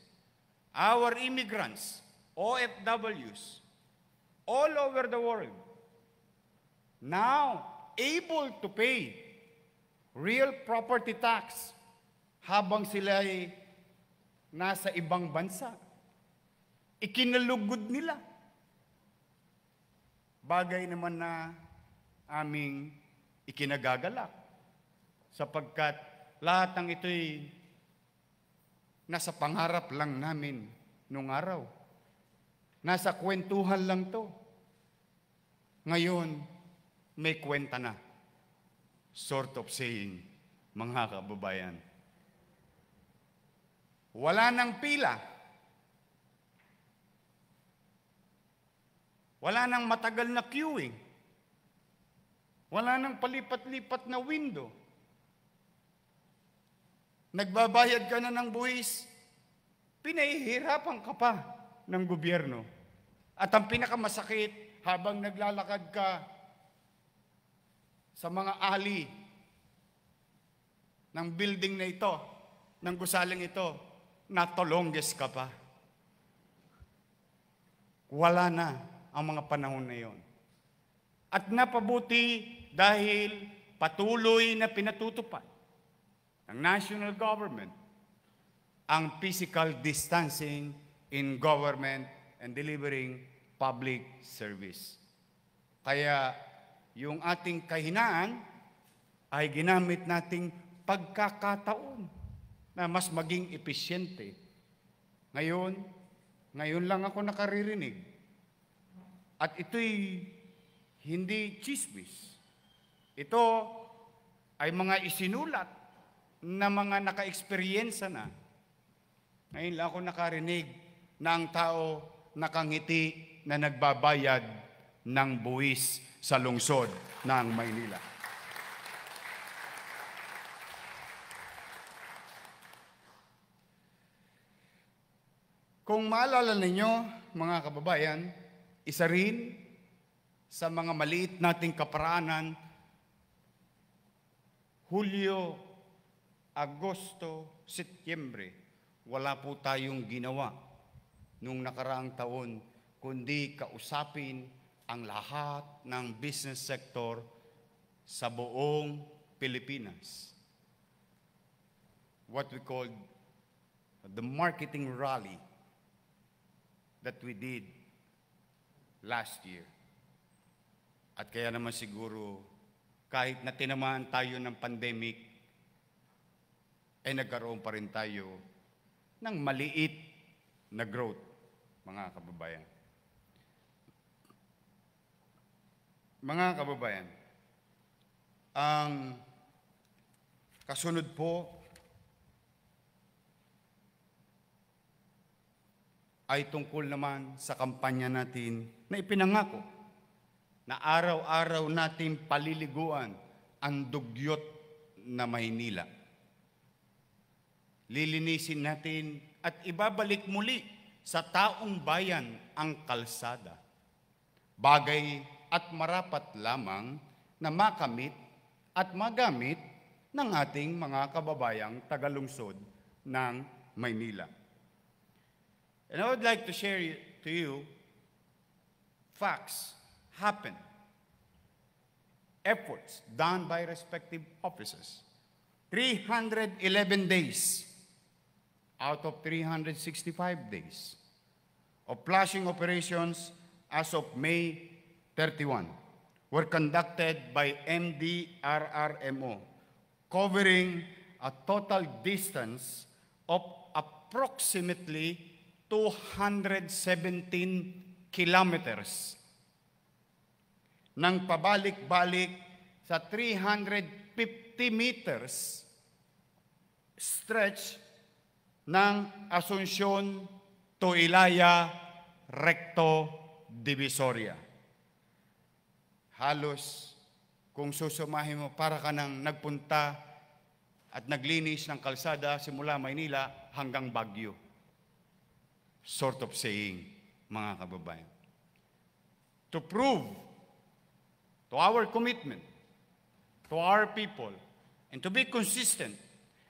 Our immigrants, OFWs, all over the world, now able to pay real property tax habang sila ay nasa ibang bansa. Ikinalugod nila. Bagay naman na aming ikinagagalak. Sapagkat lahat ng ito'y nasa pangarap lang namin nung araw. Nasa kwentuhan lang to. Ngayon, may kwenta na. Sort of saying, mga kababayan. Wala nang pila. Wala nang matagal na queuing. Wala nang palipat-lipat na window. Nagbabayad ka na ng buwis, pinahihirapan ka pa ng gobyerno. At ang pinakamasakit, habang naglalakad ka sa mga ali ng building na ito, ng gusaling ito, natolongges ka pa. Wala na ang mga panahon na yon. At napabuti dahil patuloy na pinatutupad ng national government ang physical distancing in government and delivering public service. Kaya yung ating kahinaan ay ginamit nating pagkakataon na mas maging epesyente. Ngayon, ngayon lang ako nakaririnig at ito'y hindi chismis. Ito ay mga isinulat na mga naka-experience na. Ngayon lang ako nakarinig na ang tao nakangiti na nagbabayad ng buwis sa lungsod ng Maynila. Kung maalala ninyo, mga kababayan, isa rin sa mga maliit nating kaparaanan, Hulyo, Agosto, Setyembre, wala po tayong ginawa nung nakaraang taon kundi kausapin ang lahat ng business sector sa buong Pilipinas. What we called the marketing rally that we did last year. At kaya naman siguro, kahit na tinamaan tayo ng pandemic, ay eh, nagkaroon pa rin tayo ng maliit na growth, mga kababayan. Mga kababayan, ang kasunod po ay tungkol naman sa kampanya natin na ipinangako na araw-araw nating paliliguan ang dugyot na Maynila. Lilinisin natin at ibabalik muli sa taong bayan ang kalsada. Bagay at marapat lamang na makamit at magamit ng ating mga kababayang tagalungsod ng Maynila. And I would like to share to you facts happen, efforts done by respective officers. 311 days out of 365 days of flashing operations as of May 31 were conducted by MDRRMO, covering a total distance of approximately 217 kilometers nang pabalik-balik sa 350 meters stretch ng Asunsyon to Ilaya Recto Divisoria. Halos kung susumahin mo para ka nang nagpunta at naglinis ng kalsada simula Maynila hanggang Baguio. Sort of saying, mga kababayan. To prove to our commitment, to our people, and to be consistent,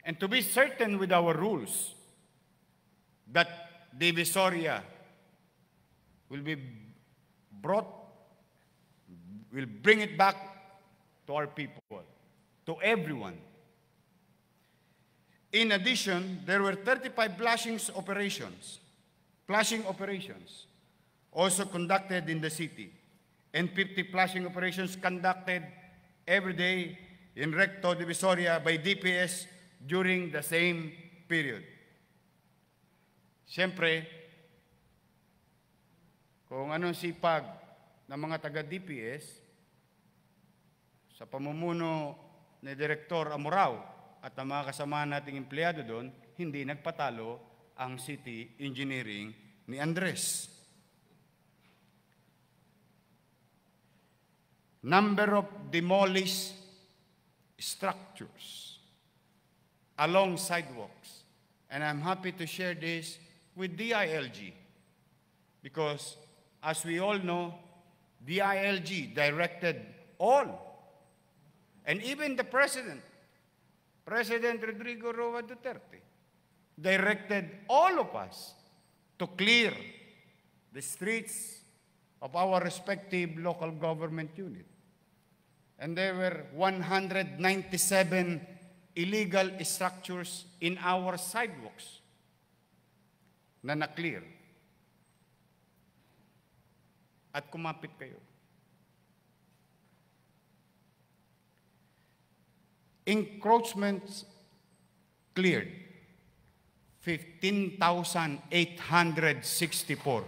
and to be certain with our rules that Divisoria will be brought, will bring it back to our people, to everyone. In addition, there were 35 flashing operations, flashing operations also conducted in the city, and 50 flushing operations conducted every day in Recto Divisoria by DPS during the same period. Siyempre, kung anong sipag ng mga taga-DPS sa pamumuno ni Direktor Amorao at ang mga kasama nating empleyado doon, hindi nagpatalo ang City Engineering ni Andres. number of demolished structures along sidewalks. And I'm happy to share this with DILG because, as we all know, DILG directed all, and even the president, President Rodrigo Roa Duterte, directed all of us to clear the streets of our respective local government unit. and there were 197 illegal structures in our sidewalks na na-clear. At kumapit kayo. Encroachments cleared. 15,864.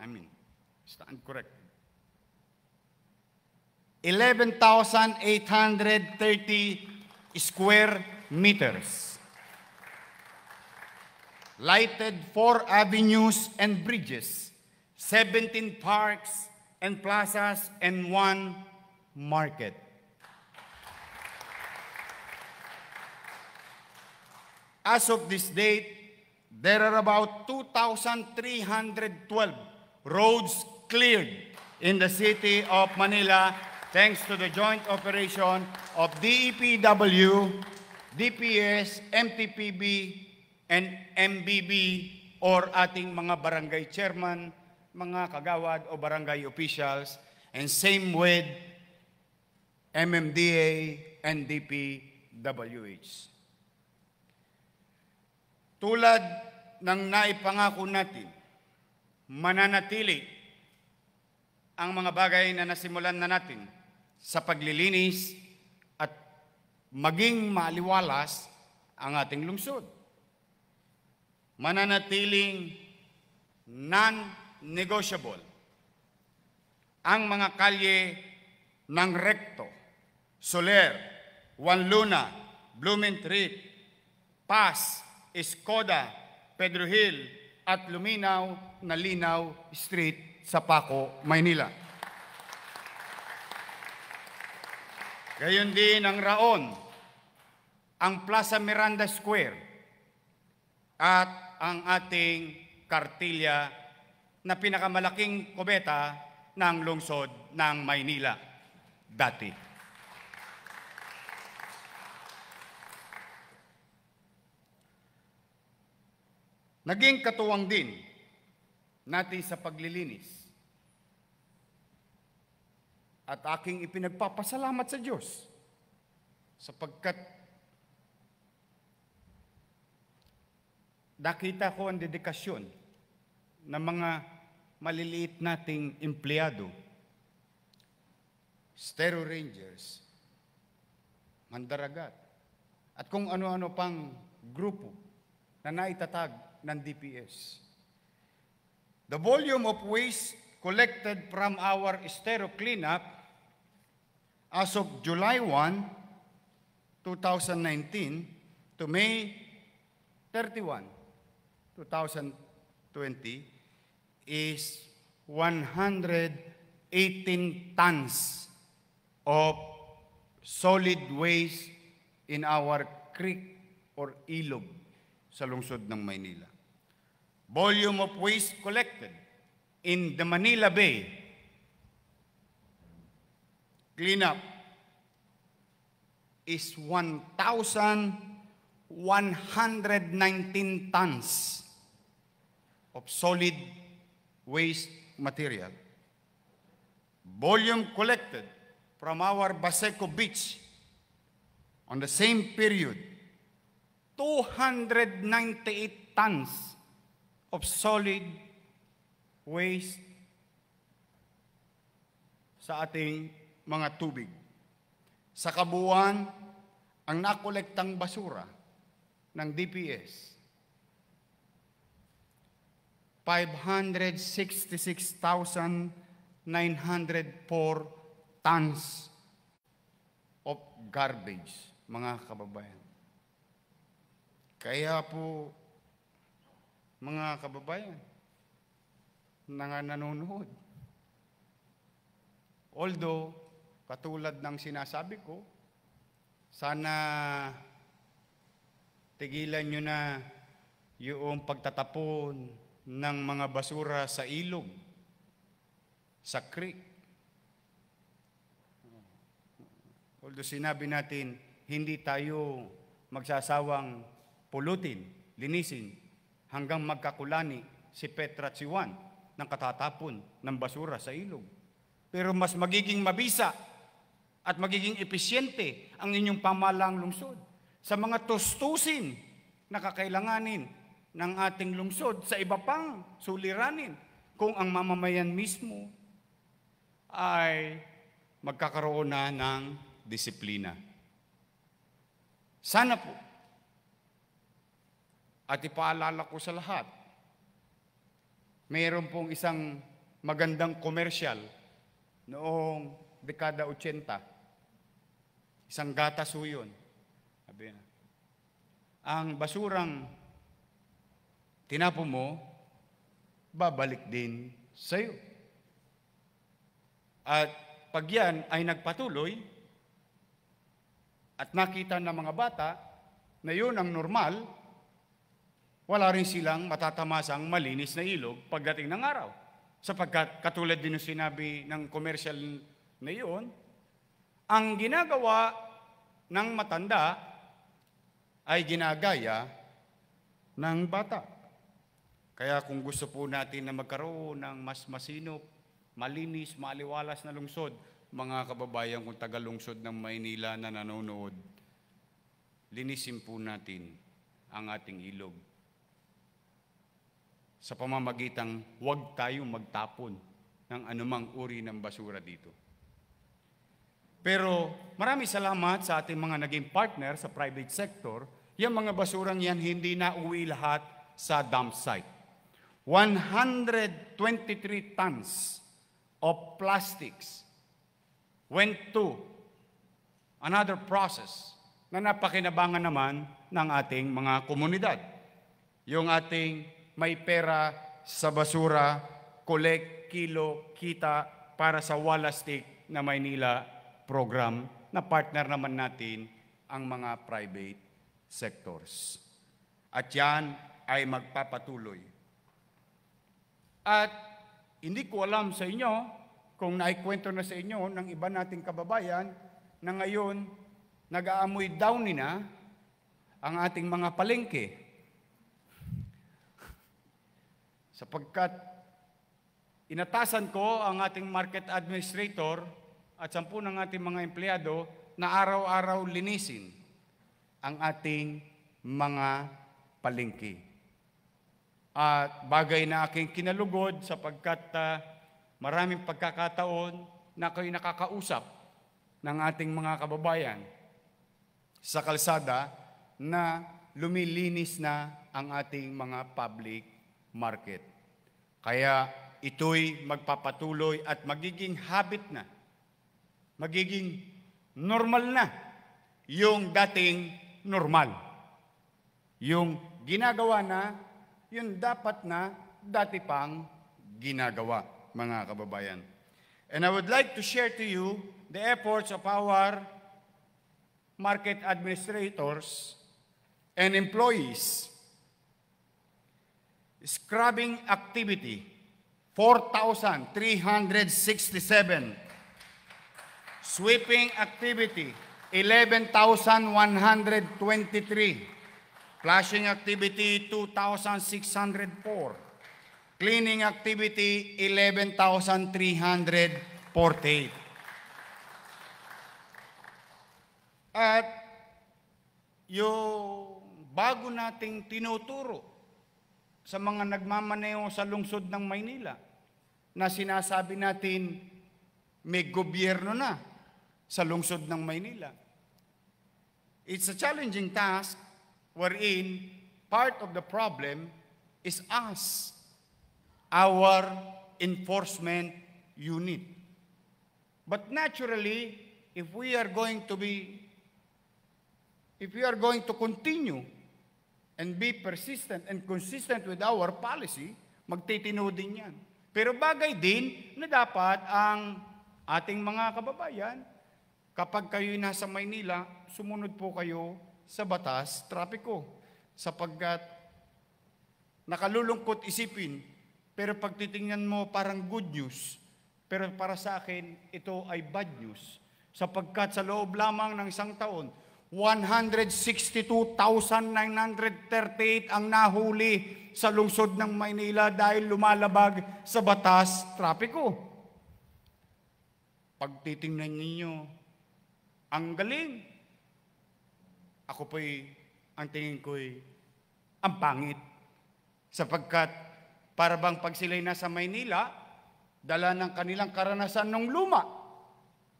I mean, it's not incorrect. 11,830 square meters. Lighted four avenues and bridges, 17 parks and plazas, and one market. As of this date, there are about 2,312 roads cleared in the city of Manila thanks to the joint operation of DEPW, DPS, MTPB, and MBB or ating mga barangay chairman, mga kagawad o barangay officials, and same with MMDA and DPWH. Tulad ng naipangako natin mananatili ang mga bagay na nasimulan na natin sa paglilinis at maging maliwalas ang ating lungsod. Mananatiling non-negotiable ang mga kalye ng Recto, Soler, Juan Luna, Blumentritt, Paz, Escoda, Pedro Hill, at luminaw na linaw street sa Paco, Maynila. Gayon din ang Raon, ang Plaza Miranda Square at ang ating kartilya na pinakamalaking kubeta ng lungsod ng Maynila dati. Naging katuwang din natin sa paglilinis. At aking ipinagpapasalamat sa Diyos sapagkat nakita ko ang dedikasyon ng mga maliliit nating empleyado, Stero Rangers, Mandaragat, at kung ano-ano pang grupo na naitatag ng DPS. The volume of waste collected from our estero cleanup as of July 1, 2019 to May 31, 2020 is 118 tons of solid waste in our creek or ilog sa lungsod ng Maynila volume of waste collected in the Manila Bay cleanup is 1,119 tons of solid waste material. Volume collected from our Baseco beach on the same period, 298 tons of solid waste sa ating mga tubig. Sa kabuuan, ang nakolektang basura ng DPS 566,904 tons of garbage, mga kababayan. Kaya po mga kababayan na nga nanonood. Although, katulad ng sinasabi ko, sana tigilan nyo na yung pagtatapon ng mga basura sa ilog, sa creek. Although sinabi natin, hindi tayo magsasawang pulutin, linisin, hanggang magkakulani si Petra at ng katatapon ng basura sa ilog. Pero mas magiging mabisa at magiging episyente ang inyong pamalang lungsod sa mga tustusin na kakailanganin ng ating lungsod sa iba pang suliranin kung ang mamamayan mismo ay magkakaroon na ng disiplina. Sana po at ipaalala ko sa lahat, mayroon pong isang magandang commercial noong dekada 80. Isang gatas ho yun. Sabi na, ang basurang tinapo mo, babalik din sa'yo. At pag yan ay nagpatuloy, at nakita ng mga bata na yun ang normal, wala rin silang matatamasang malinis na ilog pagdating ng araw. Sapagkat katulad din ng sinabi ng commercial na iyon, ang ginagawa ng matanda ay ginagaya ng bata. Kaya kung gusto po natin na magkaroon ng mas masinop, malinis, maaliwalas na lungsod, mga kababayan kung taga-lungsod ng Maynila na nanonood, linisin po natin ang ating ilog sa pamamagitan huwag tayong magtapon ng anumang uri ng basura dito. Pero marami salamat sa ating mga naging partner sa private sector. Yung mga basurang yan hindi na uwi lahat sa dump site. 123 tons of plastics went to another process na napakinabangan naman ng ating mga komunidad. Yung ating may pera sa basura, collect, kilo, kita para sa Walastik na Maynila program na partner naman natin ang mga private sectors. At yan ay magpapatuloy. At hindi ko alam sa inyo kung naikwento na sa inyo ng iba nating kababayan na ngayon nag-aamoy down na ang ating mga palengke. Sapagkat inatasan ko ang ating market administrator at sampu ng ating mga empleyado na araw-araw linisin ang ating mga palingki. At bagay na aking kinalugod sapagkat uh, maraming pagkakataon na kayo nakakausap ng ating mga kababayan sa kalsada na lumilinis na ang ating mga public market. Kaya ito'y magpapatuloy at magiging habit na, magiging normal na yung dating normal. Yung ginagawa na, yun dapat na dati pang ginagawa, mga kababayan. And I would like to share to you the efforts of our market administrators and employees Scrubbing activity, 4,367. Sweeping activity, 11,123. Flushing activity, 2,604. Cleaning activity, 11,348. At yung bago nating tinuturo sa mga nagmamaneho sa lungsod ng Maynila na sinasabi natin may gobyerno na sa lungsod ng Maynila. It's a challenging task wherein part of the problem is us, our enforcement unit. But naturally, if we are going to be, if we are going to continue and be persistent and consistent with our policy, magtitino din yan. Pero bagay din na dapat ang ating mga kababayan, kapag kayo nasa Maynila, sumunod po kayo sa batas trapiko. Sapagkat nakalulungkot isipin, pero pagtitingnan mo parang good news, pero para sa akin, ito ay bad news. Sapagkat sa loob lamang ng isang taon, 162,938 ang nahuli sa lungsod ng Maynila dahil lumalabag sa batas trapiko. Pagtitingnan ninyo, ang galing. Ako po'y, ang tingin ko'y, ang pangit. Sapagkat, para bang pag sila'y nasa Maynila, dala ng kanilang karanasan ng luma,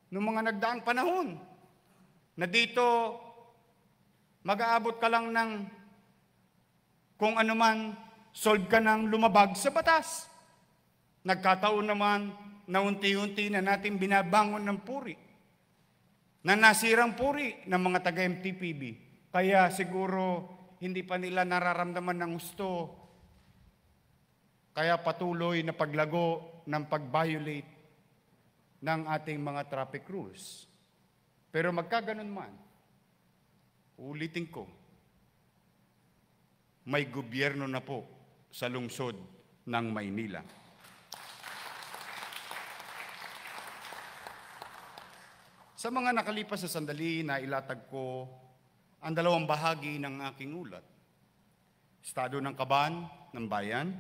ng mga nagdaang panahon na dito mag-aabot ka lang ng kung anuman, solve ka ng lumabag sa batas. Nagkataon naman na unti-unti na natin binabangon ng puri, na nasirang puri ng mga taga-MTPB. Kaya siguro hindi pa nila nararamdaman ng gusto, kaya patuloy na paglago ng pag-violate ng ating mga traffic rules. Pero magkaganon man, ulitin ko, may gobyerno na po sa lungsod ng Maynila. Sa mga nakalipas sa sandali na ilatag ko ang dalawang bahagi ng aking ulat. Estado ng kaban ng bayan,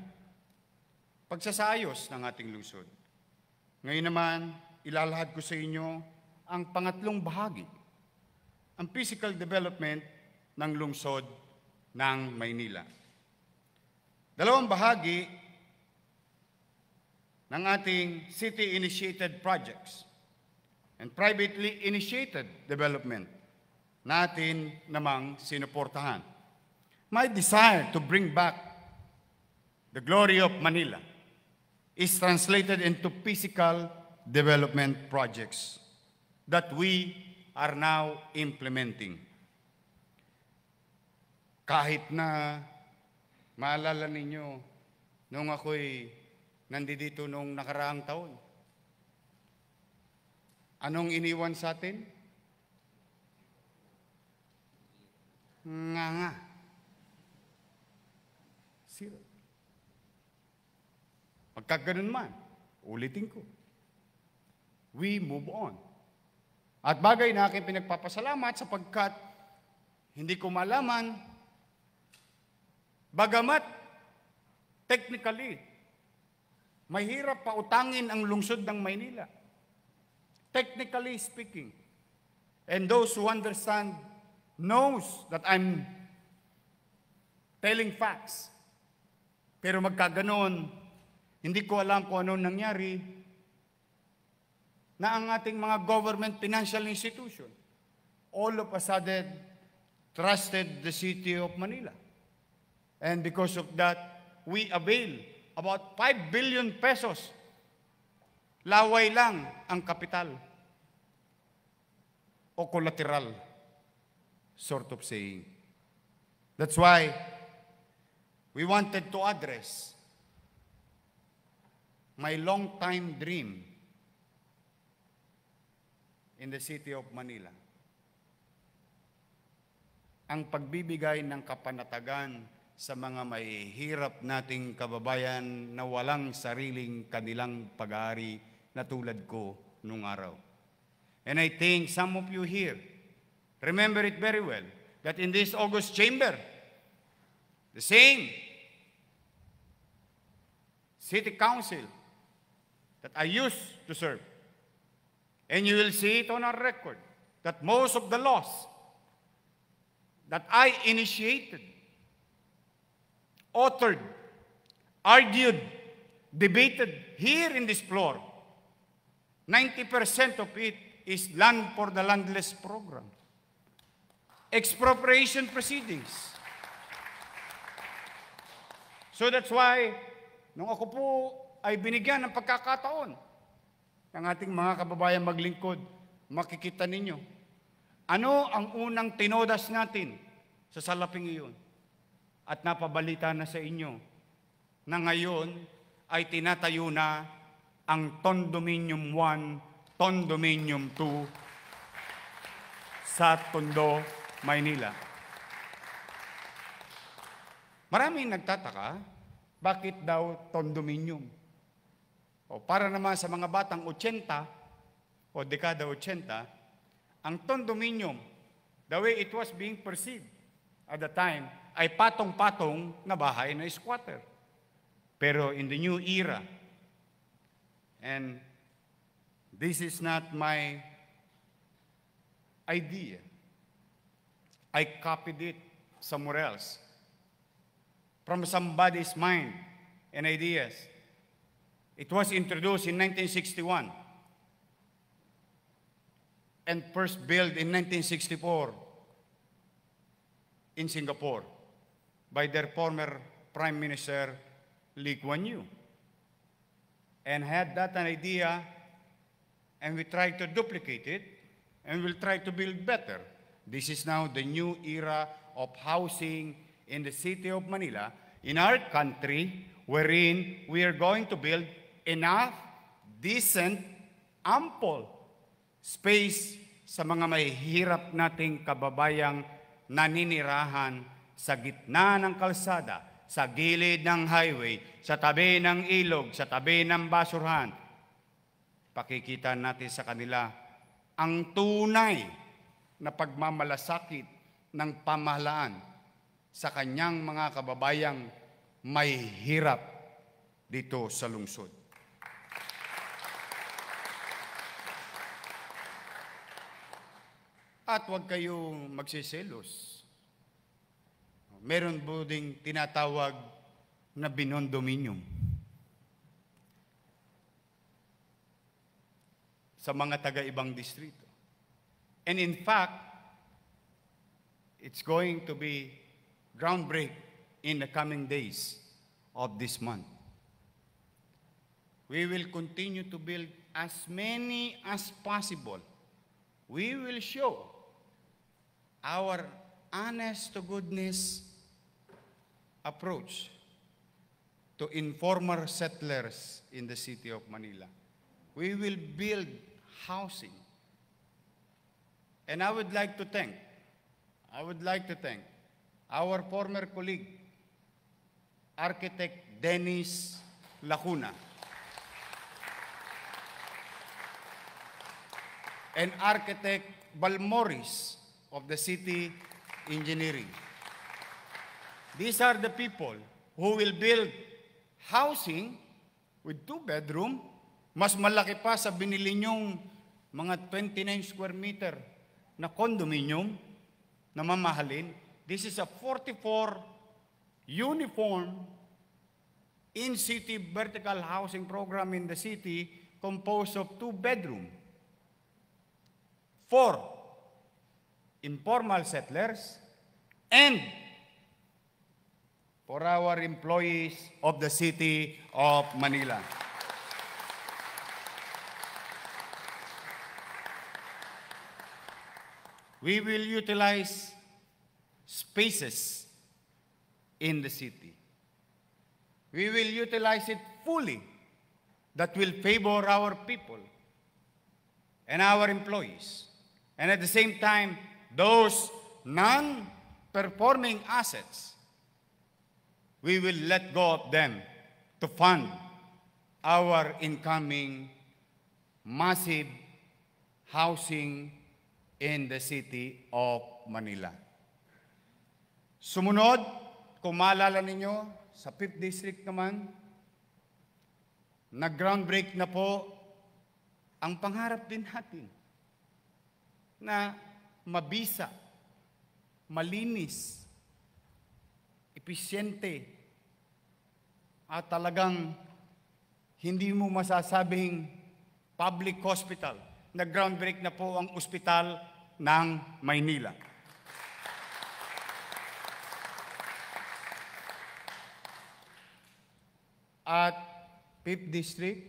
pagsasayos ng ating lungsod. Ngayon naman, ilalahad ko sa inyo ang pangatlong bahagi, ang physical development ng lungsod ng Maynila. Dalawang bahagi ng ating city-initiated projects and privately initiated development natin namang sinuportahan. My desire to bring back the glory of Manila is translated into physical development projects that we are now implementing. Kahit na maalala ninyo, nung ako'y nandito nung nakaraang taon, anong iniwan sa atin? Nga nga. Zero. Pagka ganun man, ulitin ko. We move on. At bagay na aking pinagpapasalamat sapagkat hindi ko malaman, bagamat technically, mahirap pa utangin ang lungsod ng Maynila. Technically speaking, and those who understand knows that I'm telling facts. Pero magkaganoon, hindi ko alam kung ano nangyari na ang ating mga government financial institution all of a sudden trusted the city of Manila. And because of that, we avail about 5 billion pesos. Laway lang ang kapital o collateral sort of saying. That's why we wanted to address my long-time dream in the city of Manila. Ang pagbibigay ng kapanatagan sa mga may hirap nating kababayan na walang sariling kanilang pag-aari na tulad ko nung araw. And I think some of you here remember it very well that in this August chamber, the same city council that I used to serve And you will see it on our record that most of the laws that I initiated, authored, argued, debated here in this floor, 90% of it is land for the landless program. Expropriation proceedings. So that's why, nung ako po ay binigyan ng pagkakataon ng ating mga kababayan maglingkod, makikita ninyo. Ano ang unang tinodas natin sa salaping iyon? At napabalita na sa inyo na ngayon ay tinatayo na ang Condominium 1, Condominium 2 sa Tondo, Maynila. Maraming nagtataka, bakit daw Tondominium? O para naman sa mga batang 80 o dekada 80, ang ton dominium, the way it was being perceived at the time, ay patong-patong na bahay na squatter. Pero in the new era, and this is not my idea, I copied it somewhere else, from somebody's mind and ideas. It was introduced in 1961 and first built in 1964 in Singapore by their former Prime Minister Lee Kuan Yew. And had that an idea, and we tried to duplicate it, and we'll try to build better. This is now the new era of housing in the city of Manila, in our country, wherein we are going to build enough, decent, ample space sa mga mahihirap nating kababayang naninirahan sa gitna ng kalsada, sa gilid ng highway, sa tabi ng ilog, sa tabi ng basurahan. Pakikita natin sa kanila ang tunay na pagmamalasakit ng pamahalaan sa kanyang mga kababayang may hirap dito sa lungsod. At huwag kayong magsiselos. Meron po ding tinatawag na binondominium. Sa mga taga-ibang distrito. And in fact, it's going to be groundbreak in the coming days of this month. We will continue to build as many as possible. We will show our honest to goodness approach to informer settlers in the city of Manila. We will build housing. And I would like to thank, I would like to thank our former colleague, architect Dennis Lacuna. and architect Balmoris of the city engineering. These are the people who will build housing with two bedroom, mas malaki pa sa binili nyong mga 29 square meter na condominium na mamahalin. This is a 44 uniform in-city vertical housing program in the city composed of two bedroom. Four informal settlers, and for our employees of the City of Manila. We will utilize spaces in the city. We will utilize it fully that will favor our people and our employees. And at the same time, those non-performing assets, we will let go of them to fund our incoming massive housing in the city of Manila. Sumunod, kung maalala ninyo, sa 5th District naman, nag-groundbreak na po ang pangarap din natin na mabisa, malinis, episyente, at talagang hindi mo masasabing public hospital na groundbreak na po ang ospital ng Maynila. At 5th District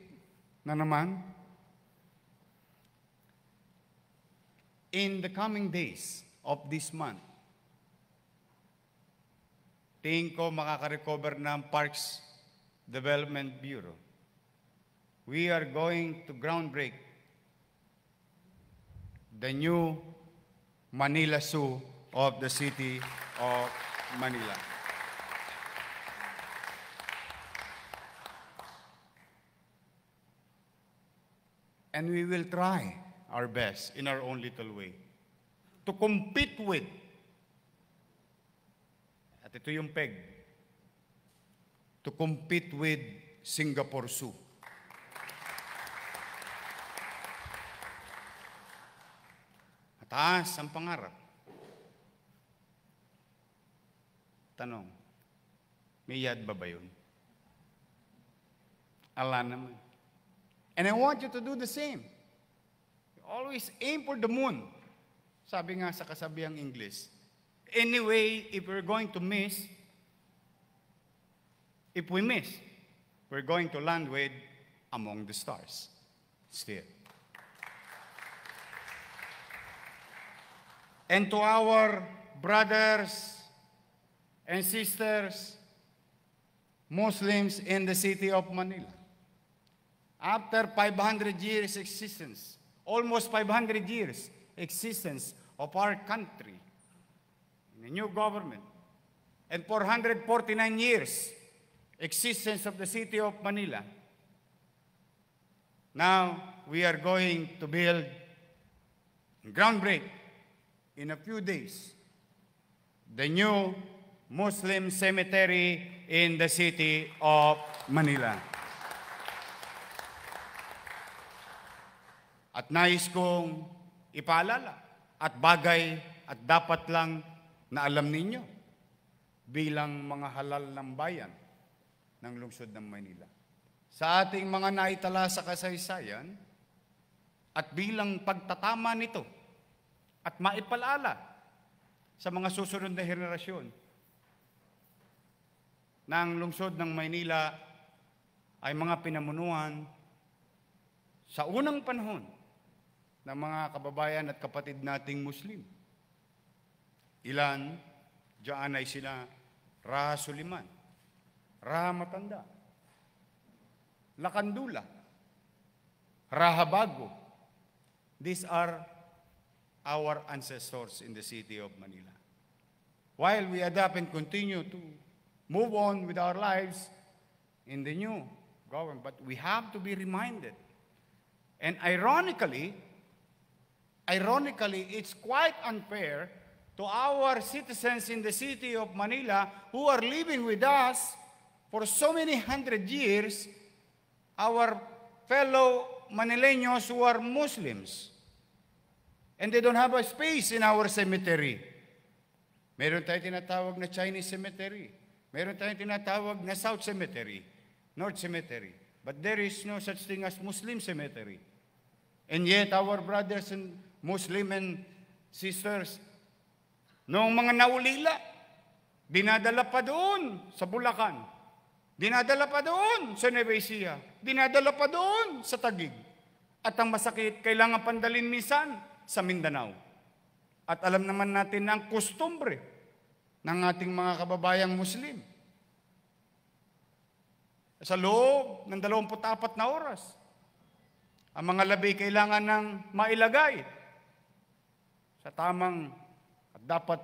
na naman, in the coming days of this month. Tingin ko makaka-recover ng Parks Development Bureau. We are going to groundbreak the new Manila Zoo of the city of Manila. And we will try our best in our own little way. To compete with. At ito yung peg. To compete with Singapore Zoo. Mataas ang pangarap. Tanong, may yad ba ba yun? Ala naman. And I want you to do the same. Always aim for the moon. Sabi nga sa kasabihang English. Anyway, if we're going to miss, if we miss, we're going to land with among the stars. Still. And to our brothers and sisters, Muslims in the city of Manila. After 500 years existence, almost 500 years existence of our country in a new government and 449 years existence of the city of Manila. Now, we are going to build groundbreak in a few days the new Muslim cemetery in the city of Manila. At nais kong ipaalala at bagay at dapat lang na alam ninyo bilang mga halal ng bayan ng lungsod ng Manila. Sa ating mga naitala sa kasaysayan at bilang pagtatama nito at maipalala sa mga susunod na henerasyon ng lungsod ng Maynila ay mga pinamunuan sa unang panahon ng mga kababayan at kapatid nating Muslim. Ilan, diyan ay sila Raha Suliman, Raha Matanda, Lakandula, Raha Bago. These are our ancestors in the city of Manila. While we adapt and continue to move on with our lives in the new government, but we have to be reminded. And ironically, Ironically, it's quite unfair to our citizens in the city of Manila who are living with us for so many hundred years, our fellow Manileños who are Muslims. And they don't have a space in our cemetery. Meron tayong tinatawag na Chinese cemetery. Meron tayong tinatawag na South Cemetery, North Cemetery. But there is no such thing as Muslim cemetery. And yet our brothers and Muslim and sisters. Noong mga naulila, dinadala pa doon sa Bulacan. Dinadala pa doon sa Nevesia. Dinadala pa doon sa Tagig. At ang masakit, kailangan pandalin misan sa Mindanao. At alam naman natin ang kostumbre ng ating mga kababayang Muslim. Sa loob ng 24 na oras, ang mga labi kailangan ng mailagay sa tamang at dapat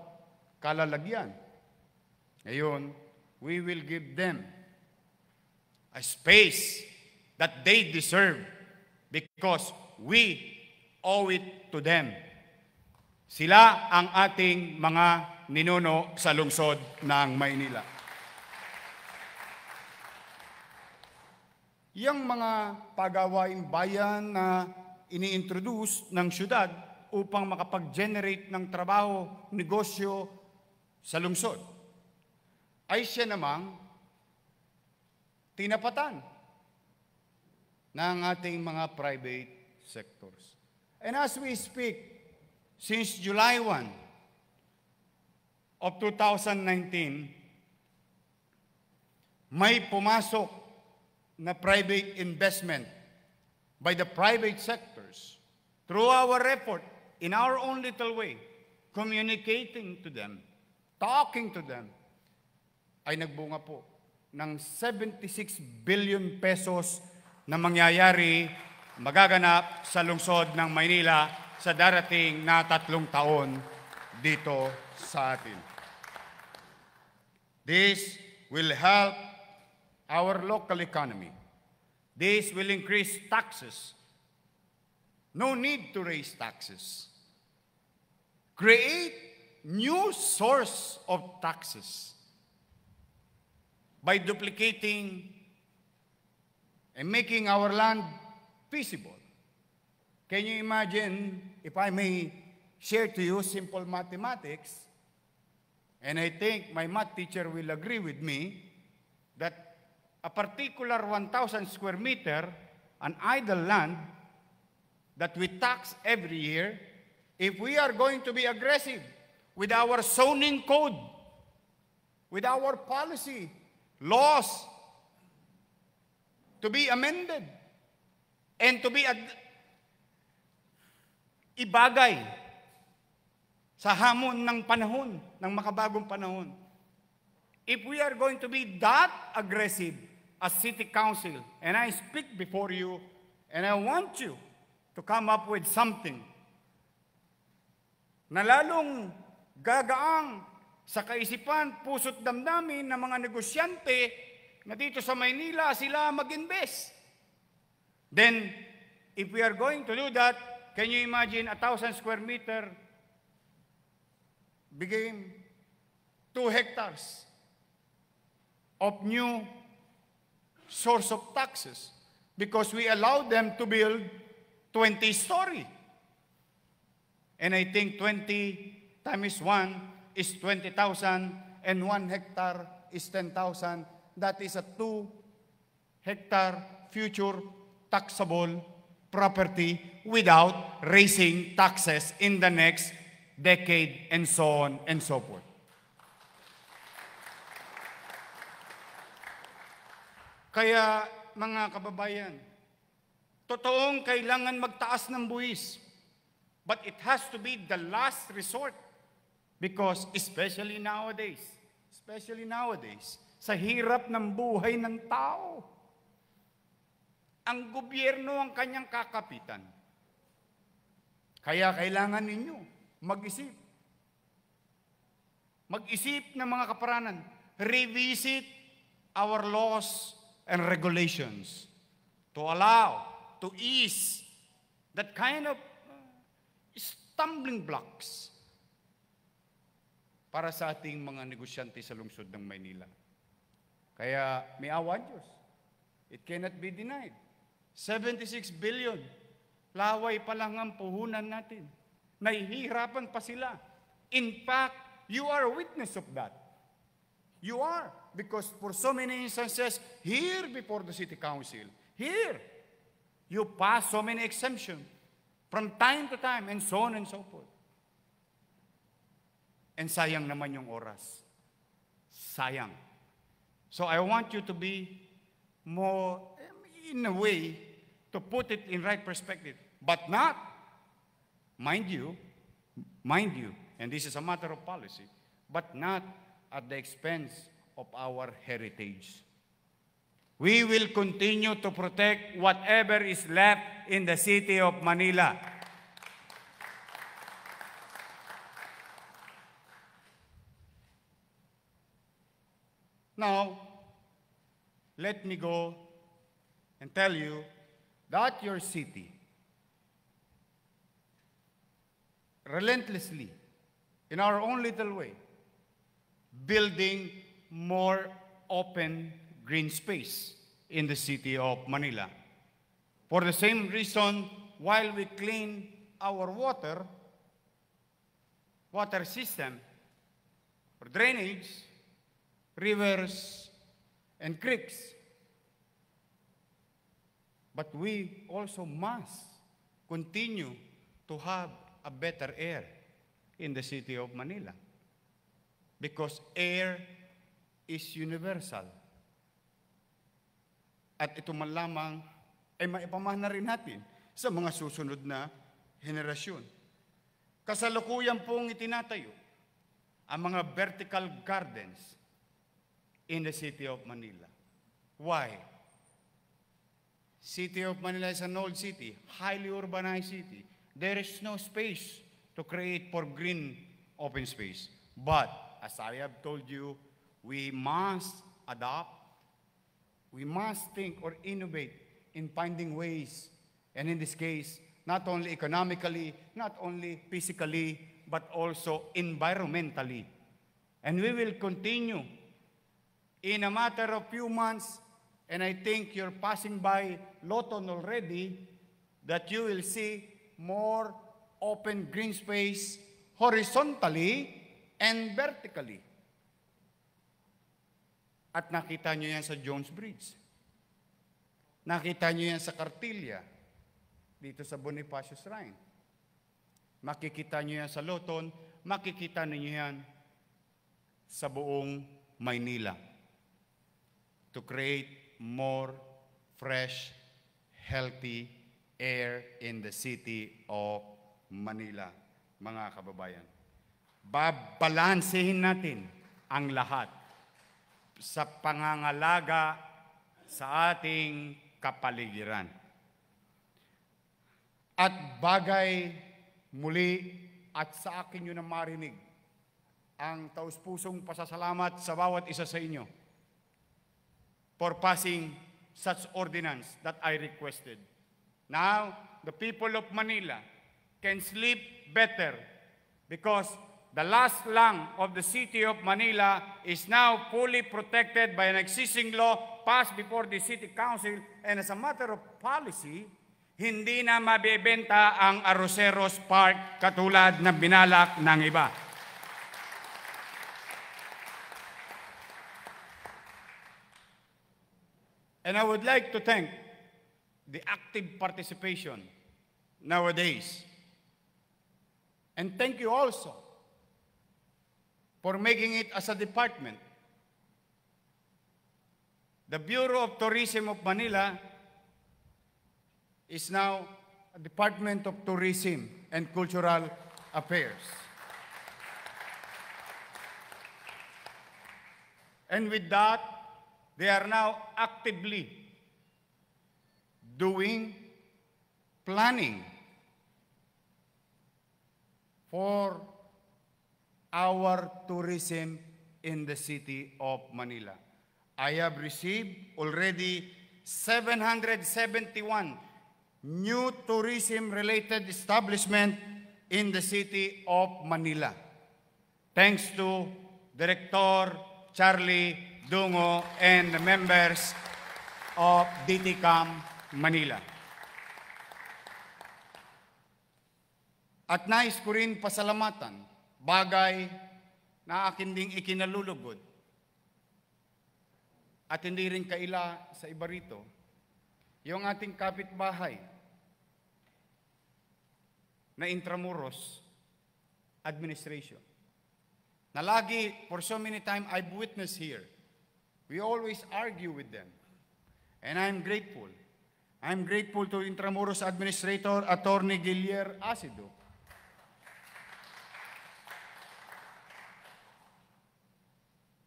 kalalagyan. Ngayon, we will give them a space that they deserve because we owe it to them. Sila ang ating mga ninuno sa lungsod ng Maynila. Yung mga pagawain bayan na iniintroduce ng syudad upang makapag-generate ng trabaho, negosyo sa lungsod. Ay siya namang tinapatan ng ating mga private sectors. And as we speak, since July 1 of 2019, may pumasok na private investment by the private sectors through our effort in our own little way, communicating to them, talking to them, ay nagbunga po ng 76 billion pesos na mangyayari, magaganap sa lungsod ng Maynila sa darating na tatlong taon dito sa atin. This will help our local economy. This will increase taxes No need to raise taxes. Create new source of taxes by duplicating and making our land feasible. Can you imagine, if I may share to you simple mathematics, and I think my math teacher will agree with me that a particular 1,000 square meter, an idle land, that we tax every year, if we are going to be aggressive with our zoning code, with our policy, laws to be amended and to be ad- ibagay sa hamon ng panahon, ng makabagong panahon. If we are going to be that aggressive as city council, and I speak before you, and I want you to come up with something na lalong gagaang sa kaisipan, puso't damdamin ng mga negosyante na dito sa Maynila sila mag-invest. Then, if we are going to do that, can you imagine a thousand square meter became two hectares of new source of taxes because we allowed them to build 20 story. And I think 20 times 1 is 20,000 and 1 hectare is 10,000. That is a 2 hectare future taxable property without raising taxes in the next decade and so on and so forth. Kaya mga kababayan, Totoong kailangan magtaas ng buwis. But it has to be the last resort. Because especially nowadays, especially nowadays, sa hirap ng buhay ng tao, ang gobyerno ang kanyang kakapitan. Kaya kailangan ninyo mag-isip. Mag-isip ng mga kaparanan. Revisit our laws and regulations to allow to ease that kind of uh, stumbling blocks para sa ating mga negosyante sa lungsod ng Maynila. Kaya may awa Diyos. It cannot be denied. 76 billion. Laway pa lang ang puhunan natin. Nahihirapan pa sila. In fact, you are a witness of that. You are. Because for so many instances, here before the city council, here, You pass so many exemptions from time to time and so on and so forth. And sayang naman yung oras. Sayang. So I want you to be more, in a way, to put it in right perspective. But not, mind you, mind you, and this is a matter of policy, but not at the expense of our heritage. We will continue to protect whatever is left in the city of Manila. Now, let me go and tell you that your city relentlessly, in our own little way, building more open green space in the city of Manila. For the same reason, while we clean our water, water system, for drainage, rivers, and creeks, but we also must continue to have a better air in the city of Manila because air is universal. At ito man lamang ay maipamahana rin natin sa mga susunod na henerasyon. Kasalukuyan pong itinatayo ang mga vertical gardens in the city of Manila. Why? City of Manila is an old city, highly urbanized city. There is no space to create for green open space. But, as I have told you, we must adopt we must think or innovate in finding ways, and in this case, not only economically, not only physically, but also environmentally. And we will continue in a matter of few months, and I think you're passing by Loton already, that you will see more open green space horizontally and vertically. At nakita nyo yan sa Jones Bridge. Nakita nyo yan sa Cartilla, dito sa Bonifacio Shrine. Makikita nyo yan sa Loton, makikita nyo yan sa buong Maynila. To create more fresh, healthy air in the city of Manila, mga kababayan. Babalansehin natin ang lahat sa pangangalaga sa ating kapaligiran. At bagay muli at sa akin nyo na marinig ang taus-pusong pasasalamat sa bawat isa sa inyo for passing such ordinance that I requested. Now, the people of Manila can sleep better because the last lung of the city of Manila is now fully protected by an existing law passed before the city council and as a matter of policy, hindi na mabebenta ang Aroseros Park katulad ng binalak ng iba. And I would like to thank the active participation nowadays. And thank you also for making it as a department. The Bureau of Tourism of Manila is now a Department of Tourism and Cultural Affairs. And with that, they are now actively doing planning for our tourism in the city of Manila. I have received already 771 new tourism-related establishment in the city of Manila. Thanks to Director Charlie Dungo and the members of DTCAM Manila. At nais ko rin pasalamatan bagay na akin ding ikinalulugod at hindi rin kaila sa iba rito, yung ating kapitbahay na intramuros administration. Na lagi, for so many time, I've witnessed here, we always argue with them. And I'm grateful. I'm grateful to Intramuros Administrator Attorney Gilier Asido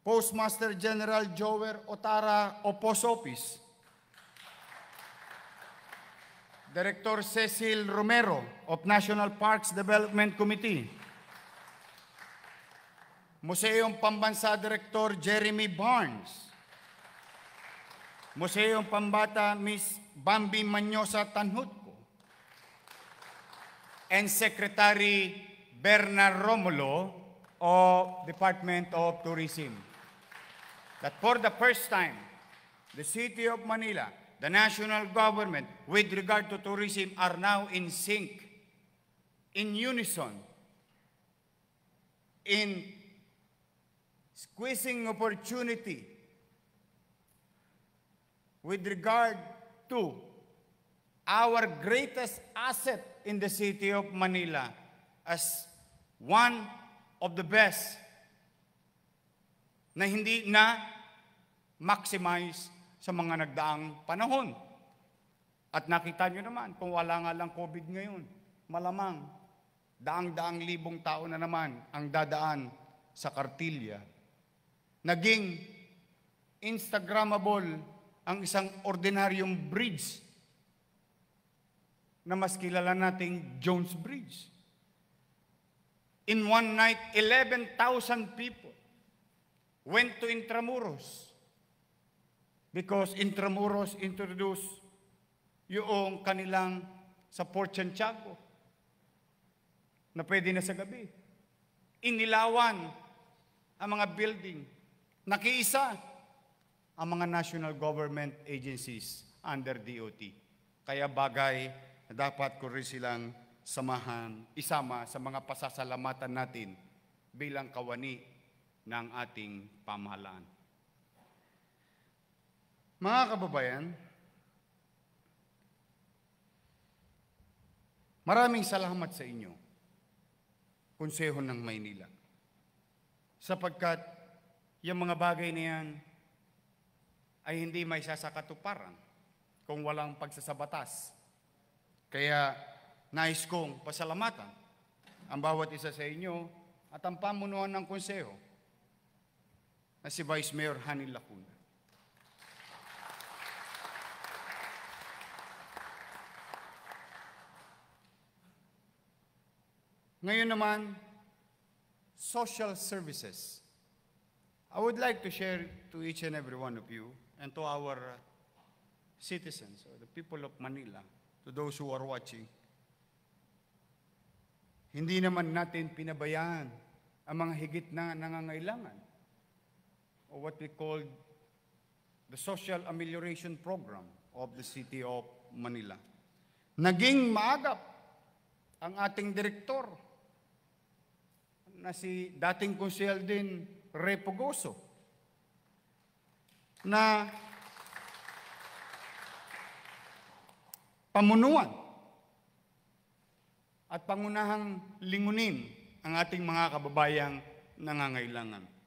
Postmaster General Jower Otara o Post Office, Director Cecil Romero of National Parks Development Committee, Museum Pambansa Director Jeremy Barnes, Museum Pambata Miss Bambi Manyosa Tanhutko, and Secretary Bernard Romulo of Department of Tourism that for the first time, the city of Manila, the national government, with regard to tourism, are now in sync, in unison, in squeezing opportunity with regard to our greatest asset in the city of Manila as one of the best na hindi na maximize sa mga nagdaang panahon. At nakita nyo naman, kung wala nga lang COVID ngayon, malamang daang-daang libong tao na naman ang dadaan sa kartilya. Naging Instagrammable ang isang ordinaryong bridge na mas kilala nating Jones Bridge. In one night, 11,000 people went to Intramuros because Intramuros introduced yung kanilang sa Port Santiago na pwede na sa gabi. Inilawan ang mga building. Nakiisa ang mga national government agencies under DOT. Kaya bagay na dapat ko rin silang samahan, isama sa mga pasasalamatan natin bilang kawani ng ating pamahalaan. Mga kababayan, maraming salamat sa inyo, Konseho ng Maynila, sapagkat yung mga bagay na yan ay hindi may sasakatuparan kung walang pagsasabatas. Kaya nais kong pasalamatan ang bawat isa sa inyo at ang pamunuan ng konseho na si Vice Mayor Hanil Lacuna. Ngayon naman, social services. I would like to share to each and every one of you and to our uh, citizens or the people of Manila, to those who are watching, hindi naman natin pinabayaan ang mga higit na nangangailangan or what we called the Social Amelioration Program of the City of Manila. Naging maagap ang ating direktor na si dating konsyel din Repogoso na pamunuan at pangunahang lingunin ang ating mga kababayang nangangailangan.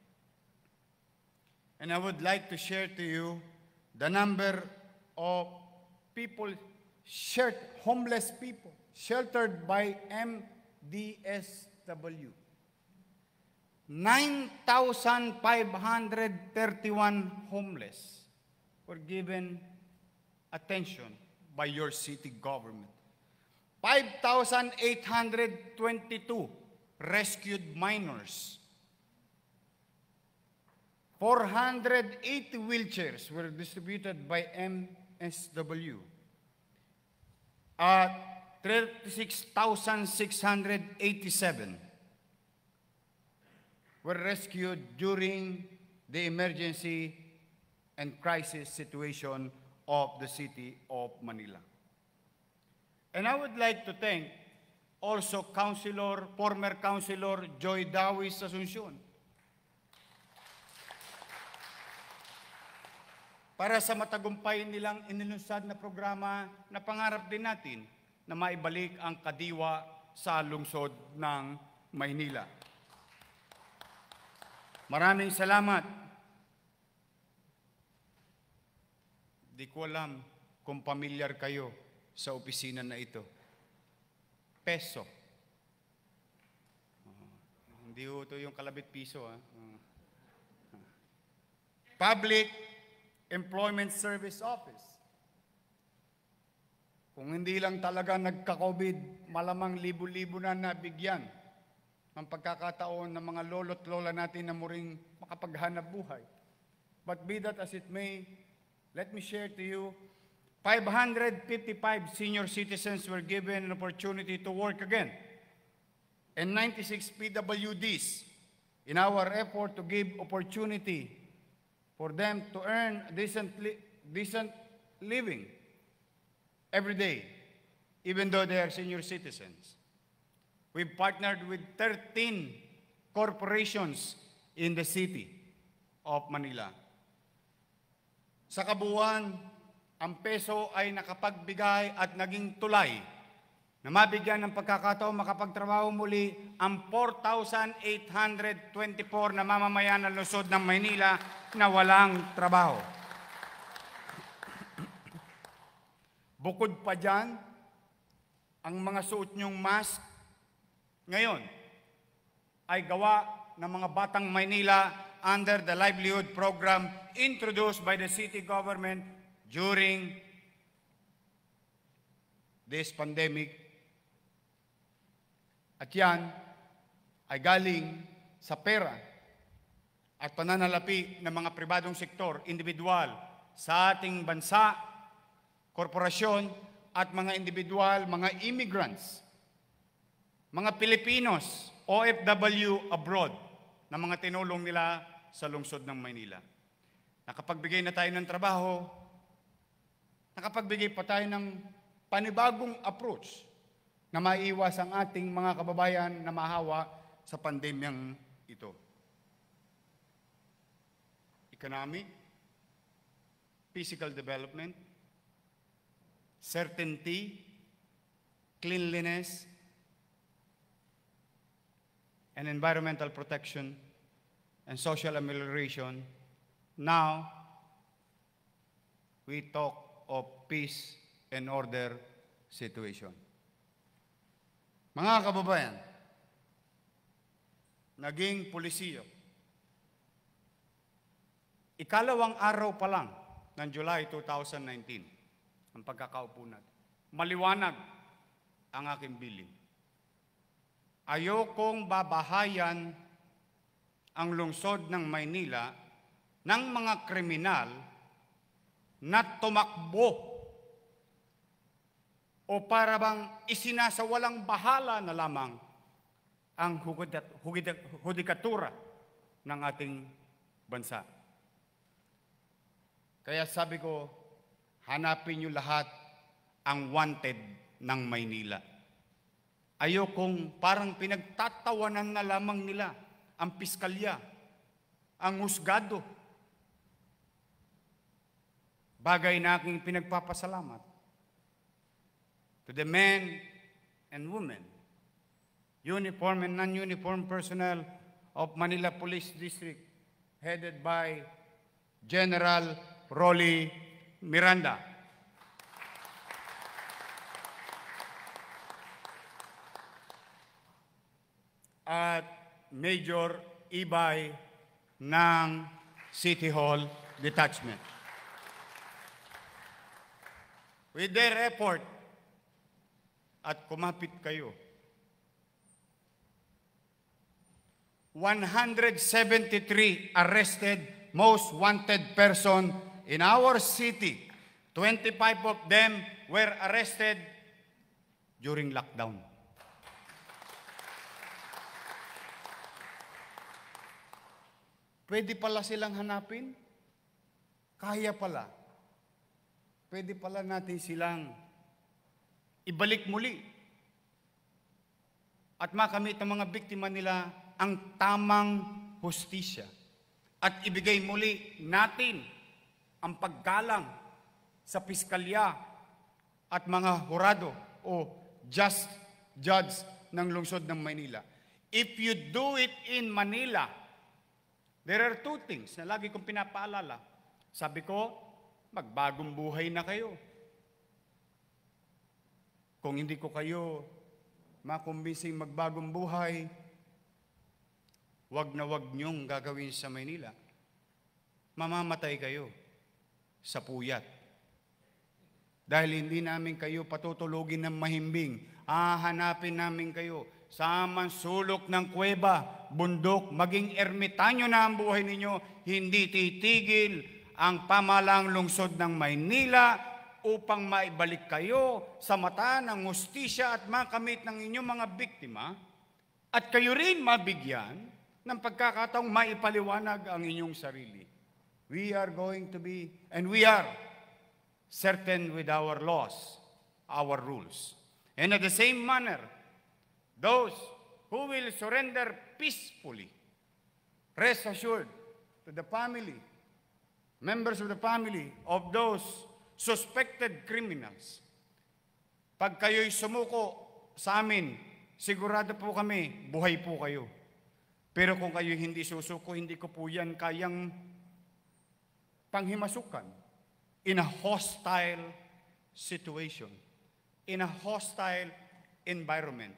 and I would like to share to you the number of people, sheltered homeless people, sheltered by MDSW. 9,531 homeless were given attention by your city government. 5,822 rescued minors 480 wheelchairs were distributed by MSW. At 36,687 were rescued during the emergency and crisis situation of the city of Manila. And I would like to thank also Councilor, former Councilor Joy Dawis Asuncion, para sa matagumpay nilang inilunsad na programa na pangarap din natin na maibalik ang kadiwa sa lungsod ng Maynila. Maraming salamat. Di ko alam kung pamilyar kayo sa opisina na ito. Peso. Uh, hindi ito yung kalabit piso. Ha? Uh. Hmm. Public Employment Service Office. Kung hindi lang talaga nagka-COVID, malamang libo-libo na nabigyan ng pagkakataon ng mga lolo't lola natin na muring makapaghanap buhay. But be that as it may, let me share to you, 555 senior citizens were given an opportunity to work again. And 96 PWDs in our effort to give opportunity for them to earn a decent, li decent living every day, even though they are senior citizens. We've partnered with 13 corporations in the city of Manila. Sa kabuuan, ang peso ay nakapagbigay at naging tulay na mabigyan ng pagkakataong makapagtrabaho muli ang 4,824 na mamamayan ng lungsod ng Maynila na walang trabaho. Bukod pa dyan, ang mga suot niyong mask ngayon ay gawa ng mga batang Maynila under the livelihood program introduced by the city government during this pandemic at yan ay galing sa pera at pananalapi ng mga pribadong sektor, individual, sa ating bansa, korporasyon, at mga individual, mga immigrants, mga Pilipinos, OFW abroad, na mga tinulong nila sa lungsod ng Maynila. Nakapagbigay na tayo ng trabaho, nakapagbigay pa tayo ng panibagong approach na maiwas ang ating mga kababayan na mahawa sa pandemyang ito. Economic, physical development, certainty, cleanliness, and environmental protection and social amelioration. Now, we talk of peace and order situation. Mga kababayan, naging pulisiyo. Ikalawang araw pa lang ng July 2019, ang pagkakaupo natin. Maliwanag ang aking bilin. Ayokong babahayan ang lungsod ng Maynila ng mga kriminal na tumakbo o para bang isinasawalang bahala na lamang ang hudikatura ng ating bansa. Kaya sabi ko, hanapin niyo lahat ang wanted ng Maynila. Ayokong parang pinagtatawanan na lamang nila ang piskalya, ang husgado, bagay na aking pinagpapasalamat to the men and women, uniform and non-uniform personnel of Manila Police District, headed by General Rolly Miranda. At Major Ibay ng City Hall Detachment. With their effort, at kumapit kayo. 173 arrested most wanted person in our city. 25 of them were arrested during lockdown. Pwede pala silang hanapin? Kaya pala. Pwede pala natin silang ibalik muli at makamit ang mga biktima nila ang tamang hustisya at ibigay muli natin ang paggalang sa piskalya at mga hurado o just judge ng lungsod ng Manila. If you do it in Manila, there are two things na lagi kong pinapaalala. Sabi ko, magbagong buhay na kayo. Kung hindi ko kayo makumbinsing magbagong buhay, wag na wag niyong gagawin sa Maynila. Mamamatay kayo sa puyat. Dahil hindi namin kayo patutulugin ng mahimbing, hahanapin namin kayo sa sulok ng kuweba, bundok, maging ermitanyo na ang buhay ninyo, hindi titigil ang pamalang lungsod ng Maynila upang maibalik kayo sa mata ng hustisya at makamit ng inyong mga biktima at kayo rin mabigyan ng pagkakataong maipaliwanag ang inyong sarili. We are going to be, and we are, certain with our laws, our rules. And at the same manner, those who will surrender peacefully, rest assured to the family, members of the family, of those suspected criminals. Pag kayo'y sumuko sa amin, sigurado po kami, buhay po kayo. Pero kung kayo hindi susuko, hindi ko po yan kayang panghimasukan in a hostile situation, in a hostile environment.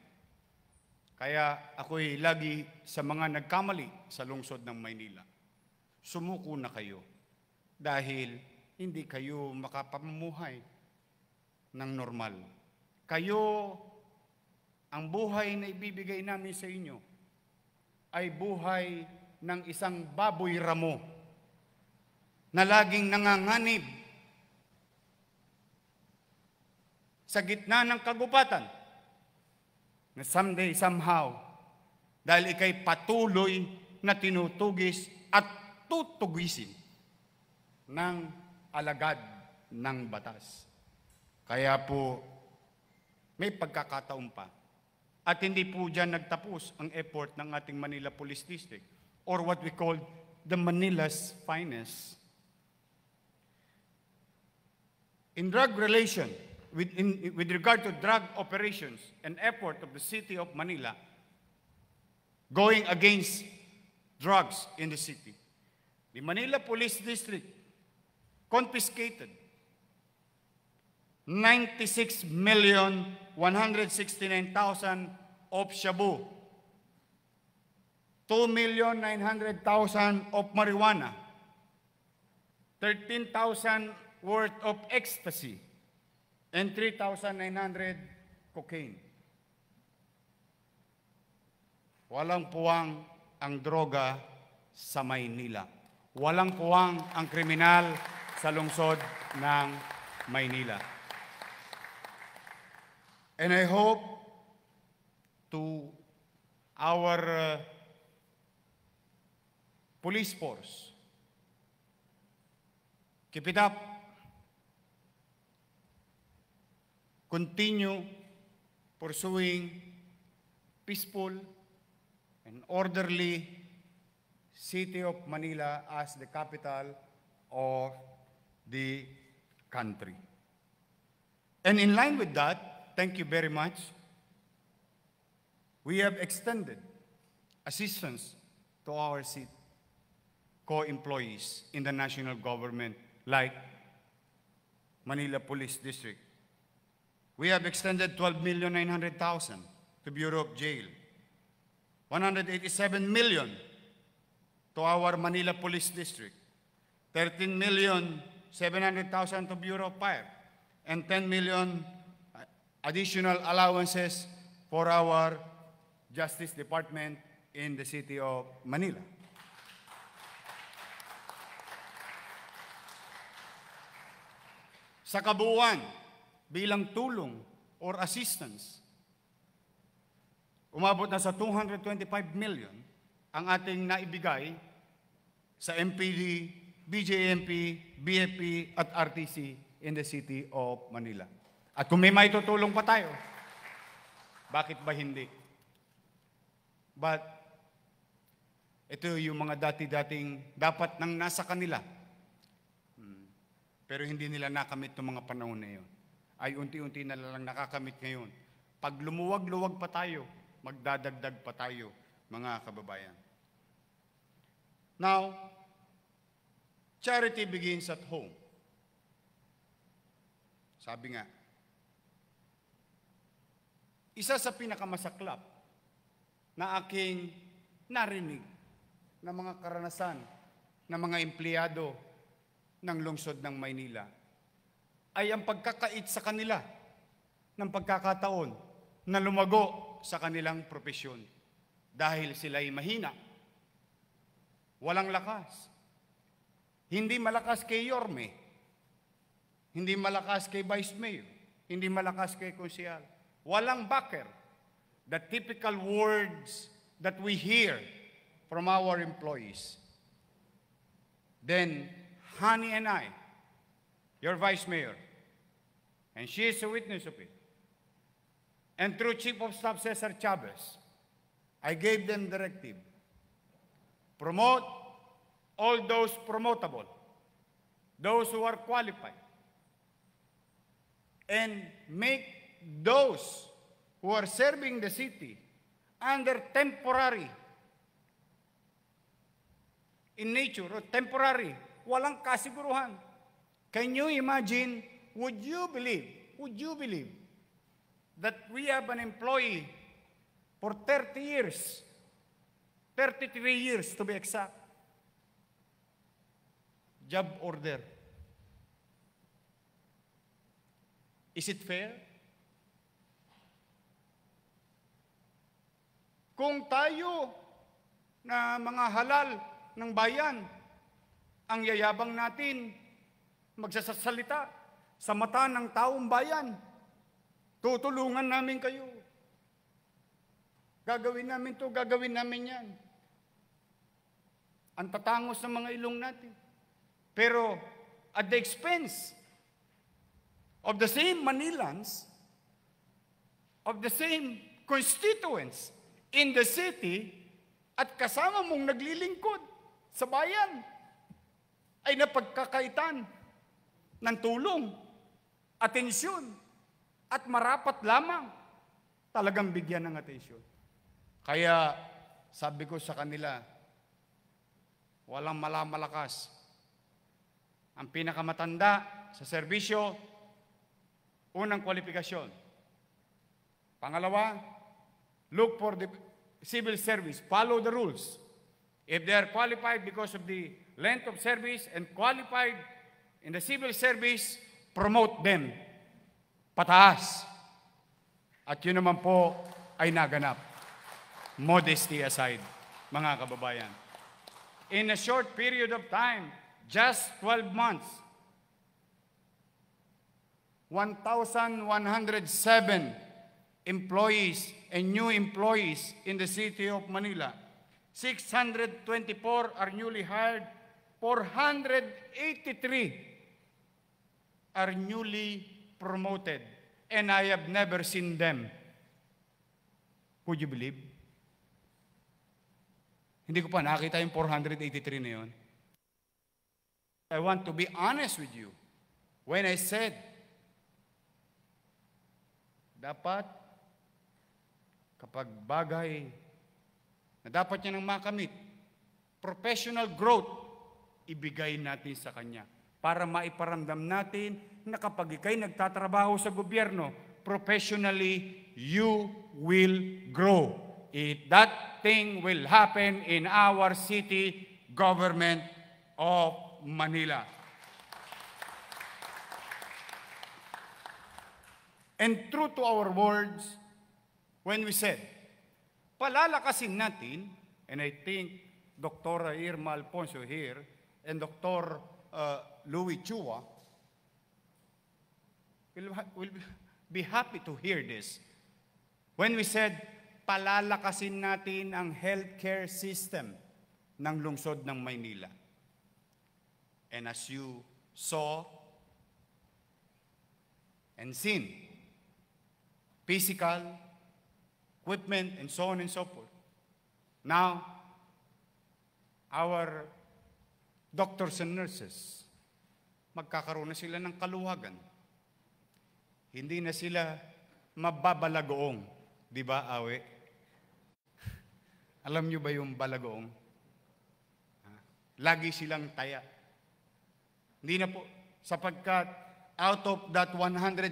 Kaya ako'y lagi sa mga nagkamali sa lungsod ng Maynila, sumuko na kayo dahil hindi kayo makapamuhay ng normal. Kayo, ang buhay na ibibigay namin sa inyo ay buhay ng isang baboy ramo na laging nanganganib sa gitna ng kagubatan na someday, somehow, dahil ikay patuloy na tinutugis at tutugisin ng alagad ng batas. Kaya po, may pagkakataon pa. At hindi po dyan nagtapos ang effort ng ating Manila Police District or what we call the Manila's finest. In drug relation, with, in, with regard to drug operations and effort of the city of Manila going against drugs in the city, the Manila Police District confiscated. 96 million 169,000 of shabu. 2,900,000 of marijuana. 13,000 worth of ecstasy and 3,900 cocaine. Walang puwang ang droga sa Maynila. Walang puwang ang kriminal sa lungsod ng Maynila. And I hope to our uh, police force, keep it up, continue pursuing peaceful and orderly city of Manila as the capital of the country. And in line with that, thank you very much, we have extended assistance to our co-employees in the national government like Manila Police District. We have extended 12,900,000 to Bureau of Jail, 187 million to our Manila Police District, 13 million 700,000 to Bureau 5, and 10 million uh, additional allowances for our Justice Department in the city of Manila. Sa kabuuan, bilang tulong or assistance, umabot na sa 225 million ang ating naibigay sa MPD, BJMP, BFP at RTC in the city of Manila. At kung may maitutulong pa tayo, bakit ba hindi? But, ito yung mga dati-dating dapat nang nasa kanila. Hmm. Pero hindi nila nakamit ng mga panahon na yun. Ay unti-unti na lang nakakamit ngayon. Pag lumuwag-luwag pa tayo, magdadagdag pa tayo, mga kababayan. Now, Charity begins at home. Sabi nga, isa sa pinakamasaklap na aking narinig na mga karanasan ng mga empleyado ng lungsod ng Maynila ay ang pagkakait sa kanila ng pagkakataon na lumago sa kanilang propesyon dahil sila ay mahina, walang lakas, hindi malakas kay Yorme. Hindi malakas kay Vice Mayor. Hindi malakas kay Konsyal. Walang backer. The typical words that we hear from our employees. Then, Honey and I, your Vice Mayor, and she is a witness of it, and through Chief of Staff Cesar Chavez, I gave them directive. Promote all those promotable, those who are qualified, and make those who are serving the city under temporary in nature or temporary, walang kasiguruhan. Can you imagine, would you believe, would you believe that we have an employee for 30 years, 33 years to be exact, job order. Is it fair? Kung tayo na mga halal ng bayan, ang yayabang natin, magsasalita sa mata ng taong bayan, tutulungan namin kayo. Gagawin namin to, gagawin namin yan. Ang tatangos ng mga ilong natin. Pero at the expense of the same Manilans, of the same constituents in the city, at kasama mong naglilingkod sa bayan, ay napagkakaitan ng tulong, atensyon, at marapat lamang talagang bigyan ng atensyon. Kaya sabi ko sa kanila, walang malamalakas ang pinakamatanda sa serbisyo, unang kwalifikasyon. Pangalawa, look for the civil service, follow the rules. If they are qualified because of the length of service and qualified in the civil service, promote them pataas. At yun naman po ay naganap. Modesty aside, mga kababayan. In a short period of time, Just 12 months. 1,107 employees and new employees in the city of Manila. 624 are newly hired. 483 are newly promoted. And I have never seen them. Would you believe? Hindi ko pa nakita yung 483 na yun. I want to be honest with you. When I said, dapat kapag bagay na dapat niya nang makamit, professional growth, ibigay natin sa Kanya para maiparamdam natin na kapag ikay nagtatrabaho sa gobyerno, professionally, you will grow. It, that thing will happen in our city government of Manila. And true to our words, when we said, palalakasin natin, and I think Dr. Irma Alfonso here and Dr. Uh, Louis Chua will, will be happy to hear this. When we said, palalakasin natin ang healthcare system ng lungsod ng Maynila and as you saw and seen, physical, equipment, and so on and so forth. Now, our doctors and nurses, magkakaroon na sila ng kaluwagan. Hindi na sila mababalagoong. Di ba, awe? Alam nyo ba yung balagoong? Lagi silang taya. Hindi na po. Sapagkat out of that 107,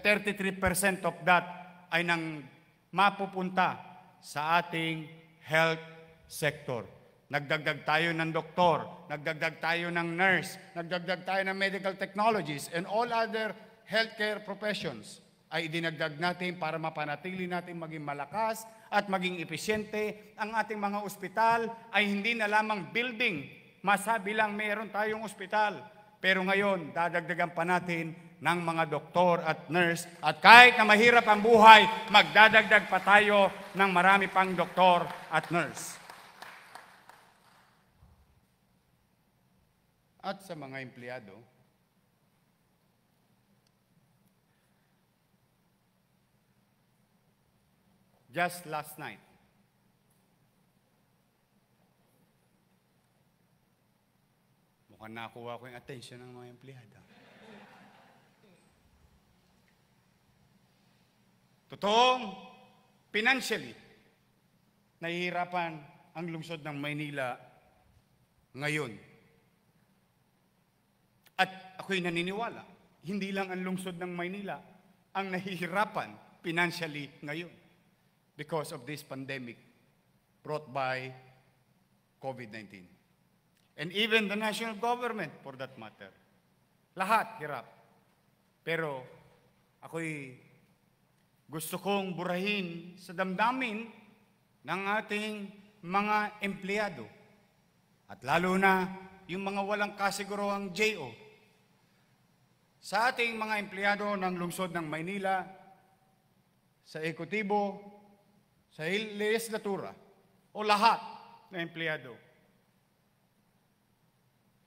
33% of that ay nang mapupunta sa ating health sector. Nagdagdag tayo ng doktor, nagdagdag tayo ng nurse, nagdagdag tayo ng medical technologies and all other healthcare professions ay idinagdag natin para mapanatili natin maging malakas at maging epesyente. Ang ating mga ospital ay hindi na lamang building, masabi lang meron tayong ospital pero ngayon, dadagdagan pa natin ng mga doktor at nurse. At kahit na mahirap ang buhay, magdadagdag pa tayo ng marami pang doktor at nurse. At sa mga empleyado, just last night, Mukhang nakuha ko yung attention ng mga empleyado. Totoong, financially, nahihirapan ang lungsod ng Maynila ngayon. At ako'y naniniwala, hindi lang ang lungsod ng Maynila ang nahihirapan financially ngayon because of this pandemic brought by COVID-19. And even the national government for that matter. Lahat hirap. Pero ako'y gusto kong burahin sa damdamin ng ating mga empleyado. At lalo na yung mga walang kasiguruhang JO. Sa ating mga empleyado ng lungsod ng Maynila, sa ekotibo, sa legislatura, o lahat ng empleyado,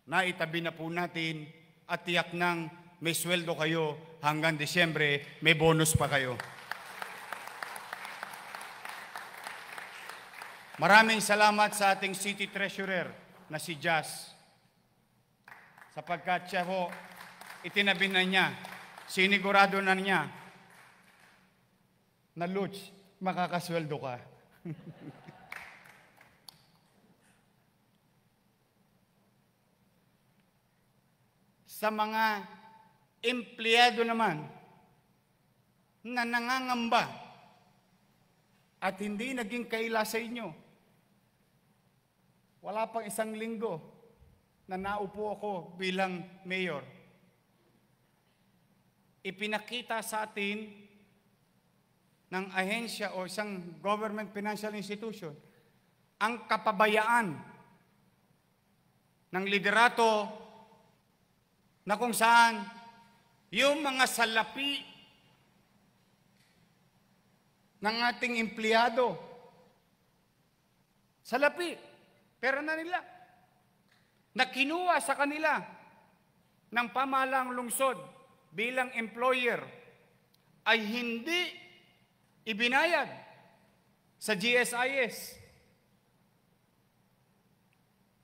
naitabi na po natin at tiyak nang may sweldo kayo hanggang Disyembre, may bonus pa kayo. Maraming salamat sa ating City Treasurer na si Jazz sapagkat siya ho, itinabi na niya, sinigurado na niya na Luch, makakasweldo ka. (laughs) Sa mga empleyado naman na nangangamba at hindi naging kaila sa inyo. Wala pang isang linggo na naupo ako bilang mayor. Ipinakita sa atin ng ahensya o isang government financial institution ang kapabayaan ng liderato na kung saan yung mga salapi ng ating empleyado, salapi, pera na nila, na kinuha sa kanila ng pamalang lungsod bilang employer ay hindi ibinayad sa GSIS.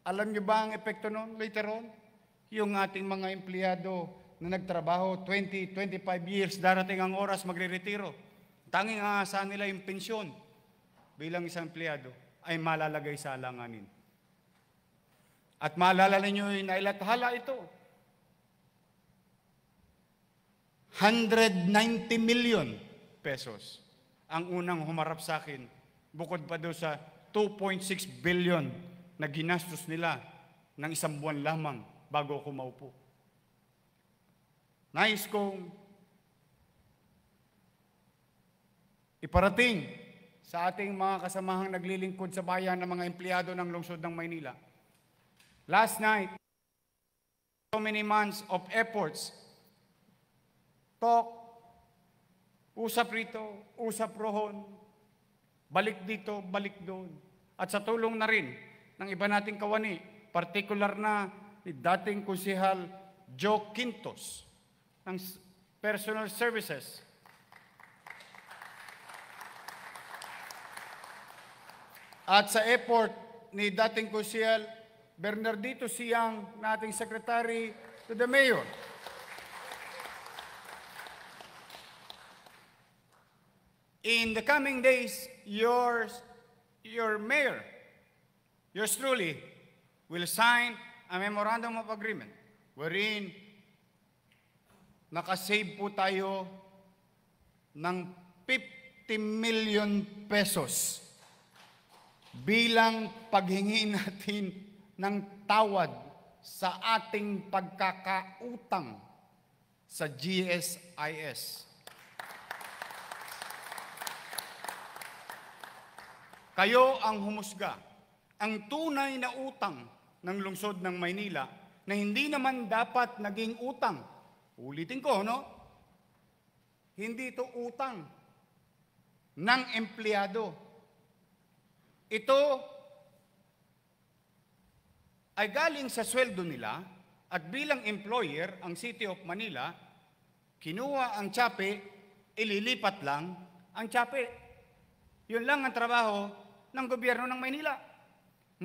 Alam niyo ba ang epekto noon later on? Yung ating mga empleyado na nagtrabaho 20, 25 years, darating ang oras magre-retiro. Tanging aasahan nila yung pensyon bilang isang empleyado ay malalagay sa alanganin. At maalala ninyo yung nailathala ito. 190 million pesos ang unang humarap sa akin bukod pa doon sa 2.6 billion na ginastos nila ng isang buwan lamang bago ako maupo. Nais kong iparating sa ating mga kasamahang naglilingkod sa bayan ng mga empleyado ng lungsod ng Maynila. Last night, so many months of efforts, talk, usap rito, usap rohon, balik dito, balik doon. At sa tulong na rin ng iba nating kawani, particular na ni dating Kusihal Joe Quintos ng Personal Services. At sa effort ni dating Kusihal Bernardito Siang nating Secretary to the Mayor. In the coming days, your, your mayor, yours truly, will sign a memorandum of agreement wherein nakasave po tayo ng 50 million pesos bilang paghingi (laughs) natin ng tawad sa ating pagkakautang sa GSIS. Kayo ang humusga. Ang tunay na utang ng lungsod ng Maynila na hindi naman dapat naging utang. Ulitin ko, no? Hindi ito utang ng empleyado. Ito ay galing sa sweldo nila at bilang employer, ang City of Manila, kinuha ang tsape, ililipat lang ang tsape. Yun lang ang trabaho ng gobyerno ng Maynila.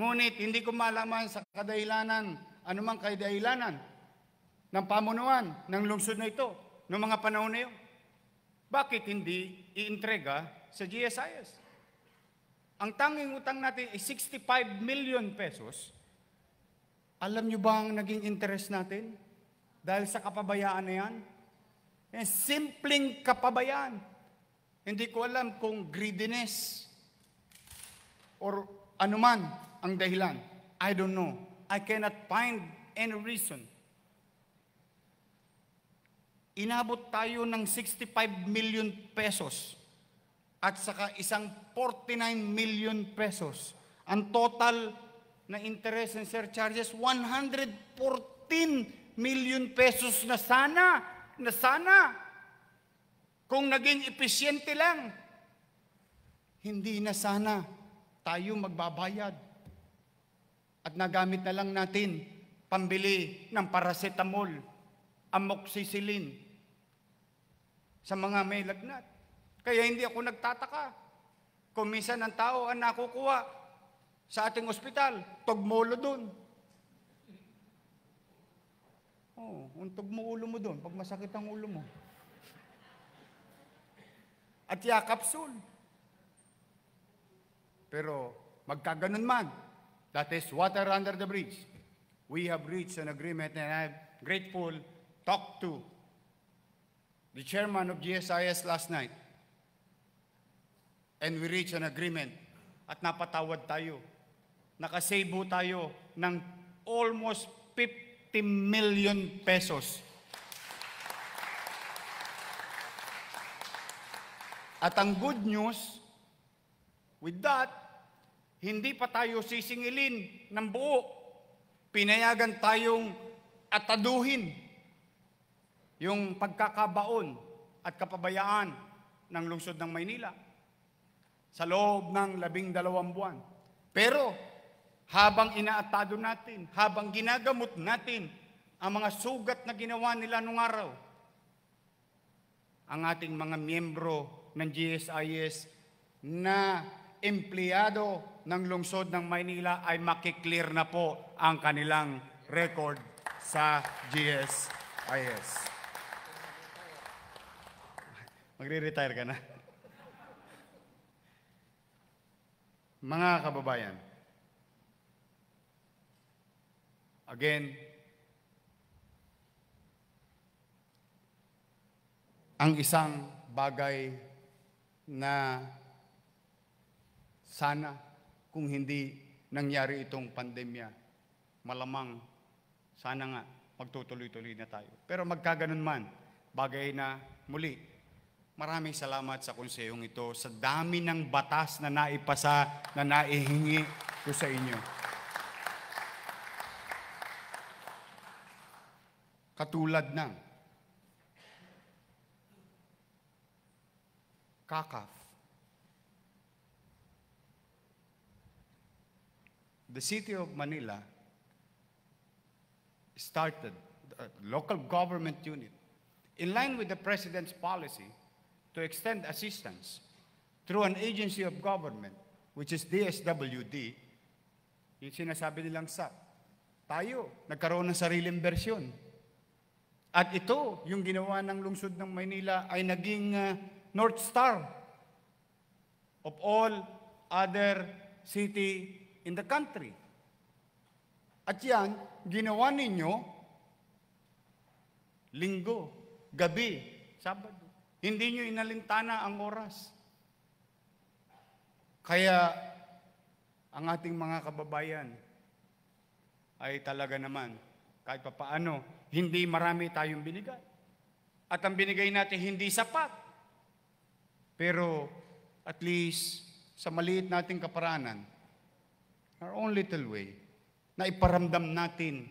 Ngunit hindi ko malaman sa kadahilanan, anumang kadahilanan ng pamunuan ng lungsod na ito noong mga panahon na yun. Bakit hindi iintrega sa GSIS? Ang tanging utang natin ay 65 million pesos. Alam nyo ba ang naging interest natin? Dahil sa kapabayaan na yan? Eh, simpleng kapabayaan. Hindi ko alam kung greediness or anuman ang dahilan? I don't know. I cannot find any reason. Inabot tayo ng 65 million pesos at saka isang 49 million pesos. Ang total na interest and surcharges, 114 million pesos na sana, na sana, kung naging epesyente lang, hindi na sana tayo magbabayad at nagamit na lang natin pambili ng paracetamol, amoxicillin sa mga may lagnat. Kaya hindi ako nagtataka. Kung minsan ang tao ang nakukuha sa ating ospital, tugmolo doon. Oh, untog mo ulo mo doon pag masakit ang ulo mo. At yakapsul. Pero magkaganon man, That is water under the bridge. We have reached an agreement and I'm grateful, talked to the chairman of GSIS last night. And we reached an agreement at napatawad tayo. Nakasave tayo ng almost 50 million pesos. At ang good news, with that, hindi pa tayo sisingilin ng buo. Pinayagan tayong ataduhin yung pagkakabaon at kapabayaan ng lungsod ng Maynila sa loob ng labing dalawang buwan. Pero habang inaatado natin, habang ginagamot natin ang mga sugat na ginawa nila nung araw, ang ating mga miyembro ng GSIS na empleyado ng lungsod ng Maynila ay makiklear na po ang kanilang record sa GSIS. Magre-retire ka na. Mga kababayan, again, ang isang bagay na sana kung hindi nangyari itong pandemya, malamang sana nga magtutuloy-tuloy na tayo. Pero magkaganon man, bagay na muli. Maraming salamat sa konseyong ito, sa dami ng batas na naipasa, na naihingi ko sa inyo. Katulad ng CACAF, the city of Manila started a uh, local government unit in line with the president's policy to extend assistance through an agency of government, which is DSWD, yung sinasabi nilang SAP. Tayo, nagkaroon ng sariling version. At ito, yung ginawa ng lungsod ng Manila ay naging uh, North Star of all other city in the country. At yan, ginawa ninyo linggo, gabi, sabado. Hindi nyo inalintana ang oras. Kaya, ang ating mga kababayan ay talaga naman, kahit pa paano, hindi marami tayong binigay. At ang binigay natin hindi sapat. Pero, at least, sa maliit nating kaparaanan, our own little way, na iparamdam natin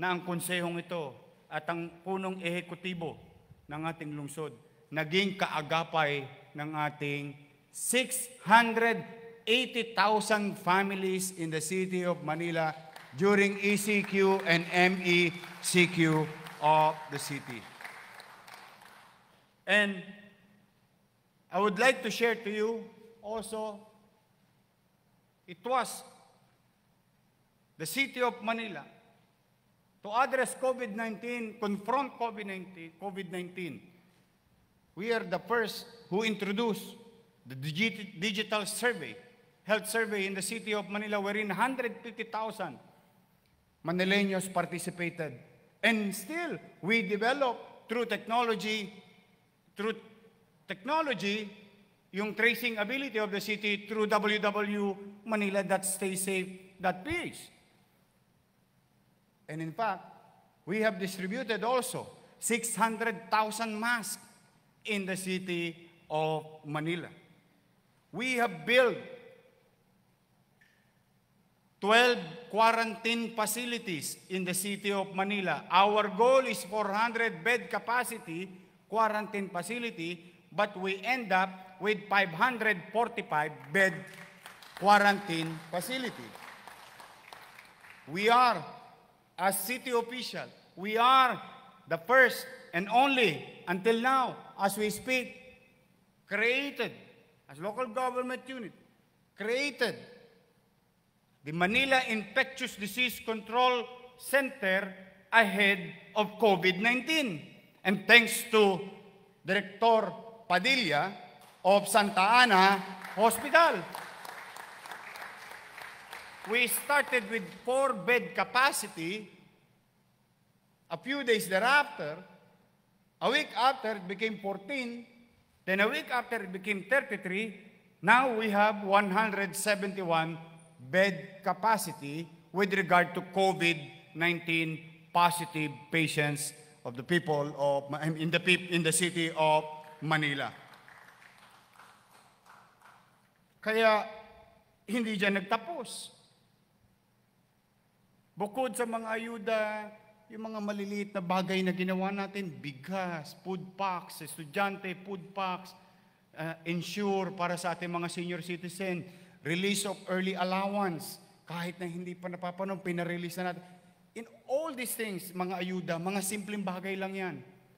na ang konsehong ito at ang punong ehekutibo ng ating lungsod naging kaagapay ng ating 680,000 families in the city of Manila during ECQ and MECQ of the city. And I would like to share to you also, it was the city of Manila, to address COVID-19, confront COVID-19, COVID-19. We are the first who introduced the digital survey, health survey in the city of Manila, wherein 150,000 Manileños participated. And still, we develop through technology, through technology, yung tracing ability of the city through www.manila.staysafe.ph. And in fact, we have distributed also 600,000 masks in the city of Manila. We have built 12 quarantine facilities in the city of Manila. Our goal is 400 bed capacity quarantine facility, but we end up with 545 bed quarantine facility. We are as city official, we are the first and only, until now, as we speak, created as local government unit, created the Manila Infectious Disease Control Center ahead of COVID-19. And thanks to Director Padilla of Santa Ana Hospital we started with four bed capacity. A few days thereafter, a week after, it became 14. Then a week after, it became 33. Now we have 171 bed capacity with regard to COVID-19 positive patients of the people of, in, the, in the city of Manila. Kaya, hindi dyan nagtapos. Bukod sa mga ayuda, yung mga maliliit na bagay na ginawa natin, bigas, food packs, estudyante, food packs, uh, ensure para sa ating mga senior citizen, release of early allowance, kahit na hindi pa napapanong, pinarelease na natin. In all these things, mga ayuda, mga simpleng bagay lang yan.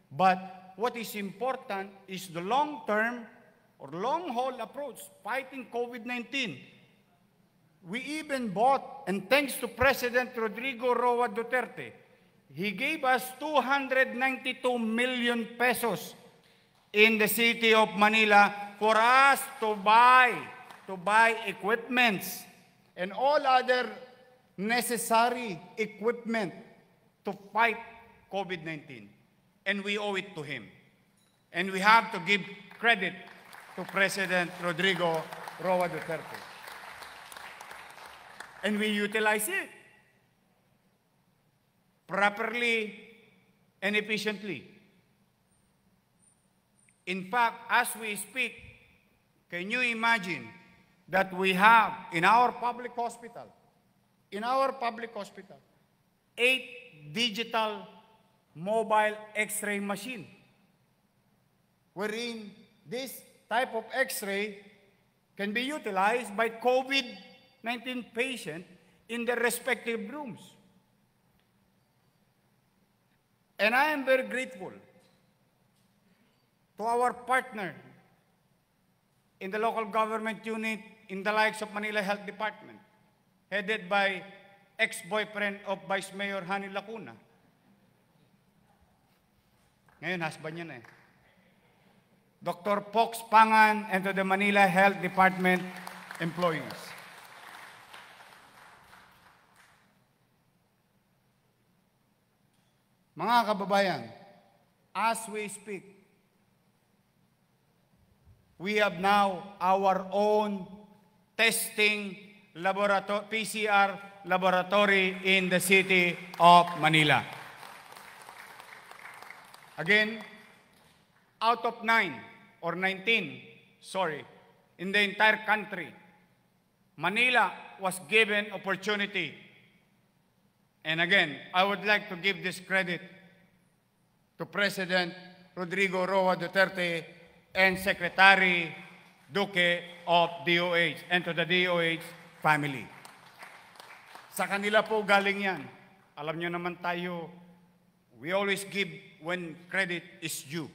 But what is important is the long-term or long-haul approach, fighting COVID-19 We even bought, and thanks to President Rodrigo Roa Duterte, he gave us 292 million pesos in the city of Manila for us to buy, to buy equipments and all other necessary equipment to fight COVID-19. And we owe it to him. And we have to give credit to President Rodrigo Roa Duterte and we utilize it properly and efficiently. In fact, as we speak, can you imagine that we have in our public hospital, in our public hospital, eight digital mobile x-ray machine, wherein this type of x-ray can be utilized by COVID 19 patients in their respective rooms. And I am very grateful to our partner in the local government unit in the likes of Manila Health Department, headed by ex-boyfriend of Vice Mayor Hani Lacuna. Ngayon, husband niya na eh. Dr. Fox Pangan and to the Manila Health Department employees. Mga kababayan, as we speak, we have now our own testing laboratory, PCR laboratory in the city of Manila. Again, out of 9 or 19, sorry, in the entire country, Manila was given opportunity And again, I would like to give this credit to President Rodrigo Roa Duterte and Secretary Duque of DOH and to the DOH family. Sa kanila po galing yan. Alam nyo naman tayo, we always give when credit is due.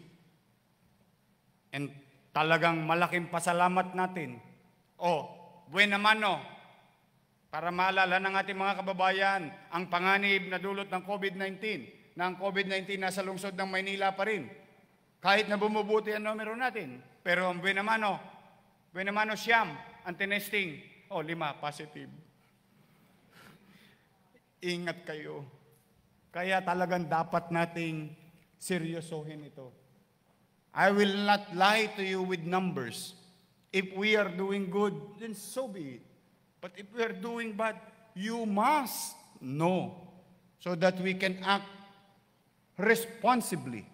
And talagang malaking pasalamat natin. O, oh, Buenamano, para maalala ng ating mga kababayan ang panganib na dulot ng COVID-19, na ang COVID-19 nasa lungsod ng Maynila pa rin. Kahit na bumubuti ang numero natin, pero ang Buenamano, Buenamano siyam, ang tinesting, oh lima, positive. Ingat kayo. Kaya talagang dapat nating seryosohin ito. I will not lie to you with numbers. If we are doing good, then so be it. But if we are doing bad, you must know so that we can act responsibly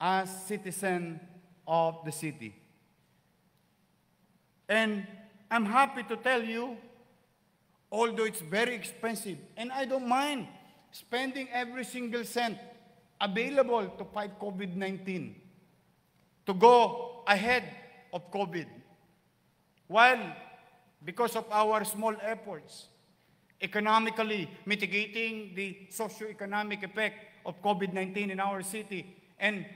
as citizen of the city. And I'm happy to tell you, although it's very expensive, and I don't mind spending every single cent available to fight COVID-19, to go ahead of COVID. While because of our small efforts, economically mitigating the socio-economic effect of COVID-19 in our city and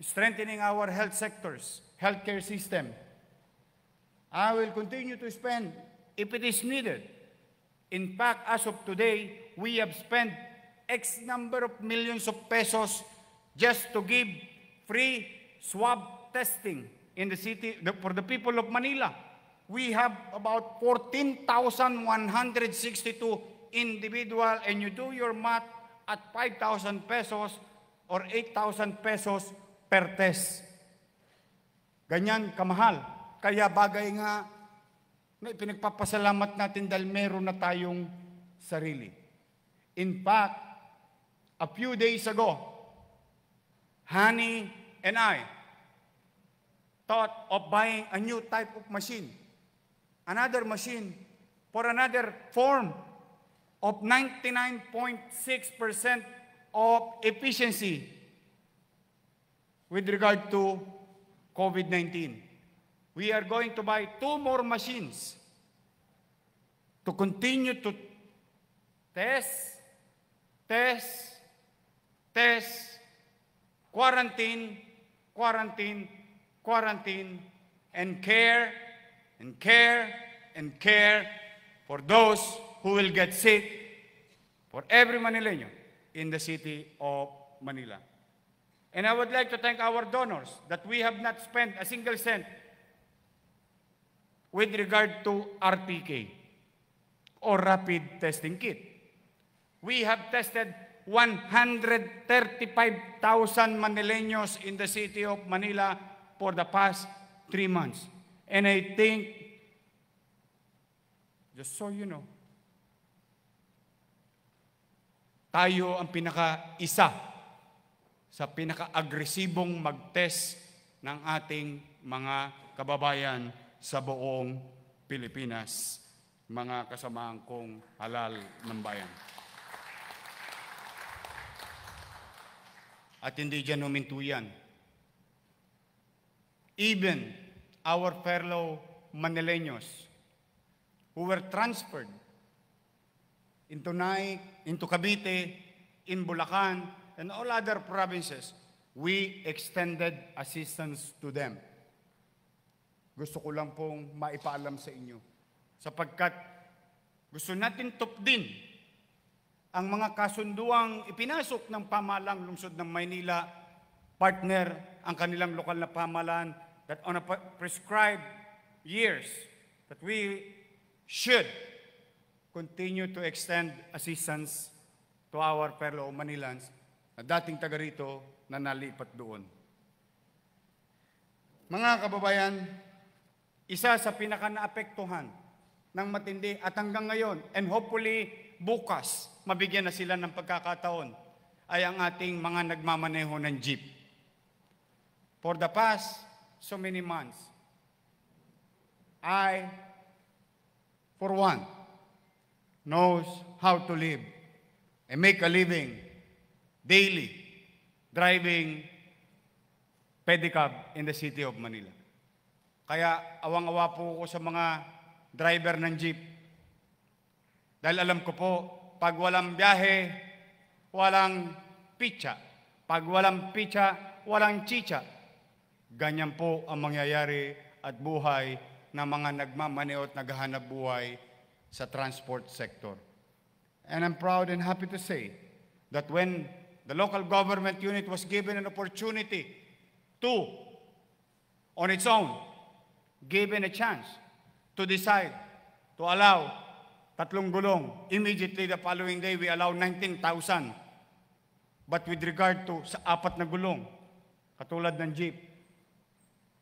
strengthening our health sectors, healthcare system. I will continue to spend if it is needed. In fact, as of today, we have spent X number of millions of pesos just to give free swab testing in the city for the people of Manila. we have about 14,162 individual and you do your math at 5,000 pesos or 8,000 pesos per test. Ganyan kamahal. Kaya bagay nga na pinagpapasalamat natin dahil meron na tayong sarili. In fact, a few days ago, Honey and I thought of buying a new type of machine another machine for another form of 99.6% of efficiency with regard to COVID-19. We are going to buy two more machines to continue to test, test, test, quarantine, quarantine, quarantine, and care and care and care for those who will get sick, for every Manileño in the city of Manila. And I would like to thank our donors that we have not spent a single cent with regard to RTK or rapid testing kit. We have tested 135,000 Manileños in the city of Manila for the past three months. And I think, just so you know, tayo ang pinaka-isa sa pinaka-agresibong mag-test ng ating mga kababayan sa buong Pilipinas, mga kasamahan kong halal ng bayan. At hindi dyan huminto yan. Even our fellow Manileños who were transferred into Naik, into Cavite, in Bulacan, and all other provinces, we extended assistance to them. Gusto ko lang pong maipaalam sa inyo sapagkat gusto natin tupdin ang mga kasunduang ipinasok ng pamalang lungsod ng Maynila, partner ang kanilang lokal na pamalaan that on a prescribed years that we should continue to extend assistance to our fellow Manilans na dating taga rito na nalipat doon. Mga kababayan, isa sa pinaka-naapektuhan ng matindi at hanggang ngayon, and hopefully bukas, mabigyan na sila ng pagkakataon, ay ang ating mga nagmamaneho ng jeep. For the past so many months. I, for one, knows how to live and make a living daily driving pedicab in the city of Manila. Kaya awang-awa po ako sa mga driver ng jeep. Dahil alam ko po, pag walang biyahe, walang pitsa. Pag walang pitsa, walang chicha. Ganyan po ang mangyayari at buhay ng mga nagmamaneo at naghahanap buhay sa transport sector. And I'm proud and happy to say that when the local government unit was given an opportunity to, on its own, given a chance to decide to allow tatlong gulong, immediately the following day, we allow 19,000. But with regard to sa apat na gulong, katulad ng jeep,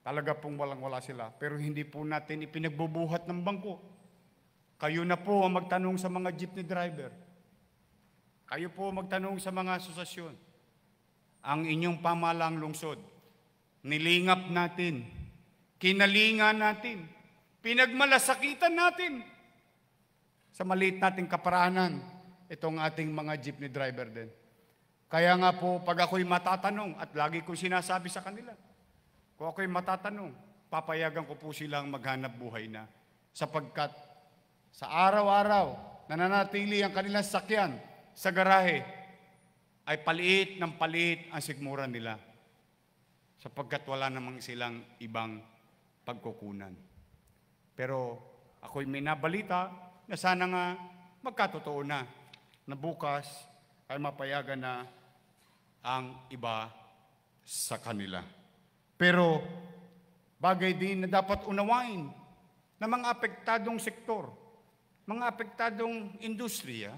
Talaga pong walang-wala sila. Pero hindi po natin ipinagbubuhat ng bangko. Kayo na po ang magtanong sa mga jeepney driver. Kayo po magtanong sa mga asosasyon. Ang inyong pamalang lungsod, nilingap natin, kinalinga natin, pinagmalasakitan natin sa maliit nating kaparaanan itong ating mga jeepney driver din. Kaya nga po, pag ako'y matatanong at lagi kong sinasabi sa kanila, kung ako'y matatanong, papayagan ko po silang maghanap buhay na sapagkat sa araw-araw nananatili ang kanilang sakyan sa garahe ay paliit ng paliit ang sigmura nila sapagkat wala namang silang ibang pagkukunan. Pero ako'y may nabalita na sana nga magkatotoo na na bukas ay mapayagan na ang iba sa kanila. Pero bagay din na dapat unawain ng mga apektadong sektor, mga apektadong industriya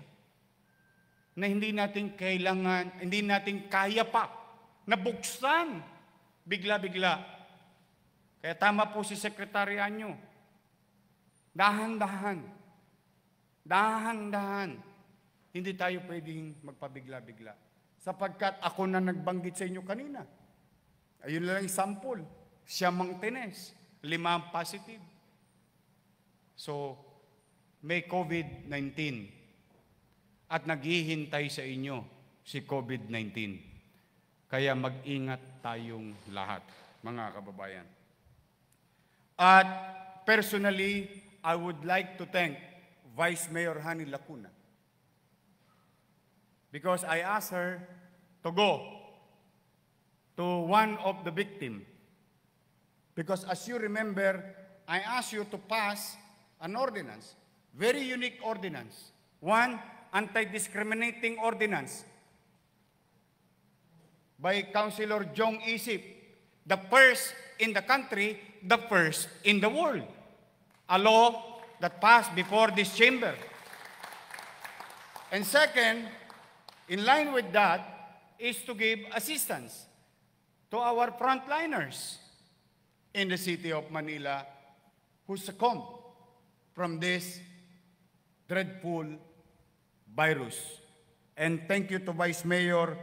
na hindi natin kailangan, hindi natin kaya pa na buksan bigla-bigla. Kaya tama po si sekretarya nyo. Dahan-dahan. Dahan-dahan. Hindi tayo pwedeng magpabigla-bigla. Sapagkat ako na nagbanggit sa inyo kanina, Ayun lang yung sample. Siyamang tines, ang positive. So, may COVID-19 at naghihintay sa inyo si COVID-19. Kaya mag-ingat tayong lahat, mga kababayan. At personally, I would like to thank Vice Mayor Hani Lacuna because I asked her to go to one of the victims, Because as you remember, I asked you to pass an ordinance, very unique ordinance, one anti-discriminating ordinance by Councilor Jong Isip, the first in the country, the first in the world. A law that passed before this chamber. And second, in line with that, is to give assistance to our frontliners in the city of Manila who succumb from this dreadful virus. And thank you to Vice Mayor,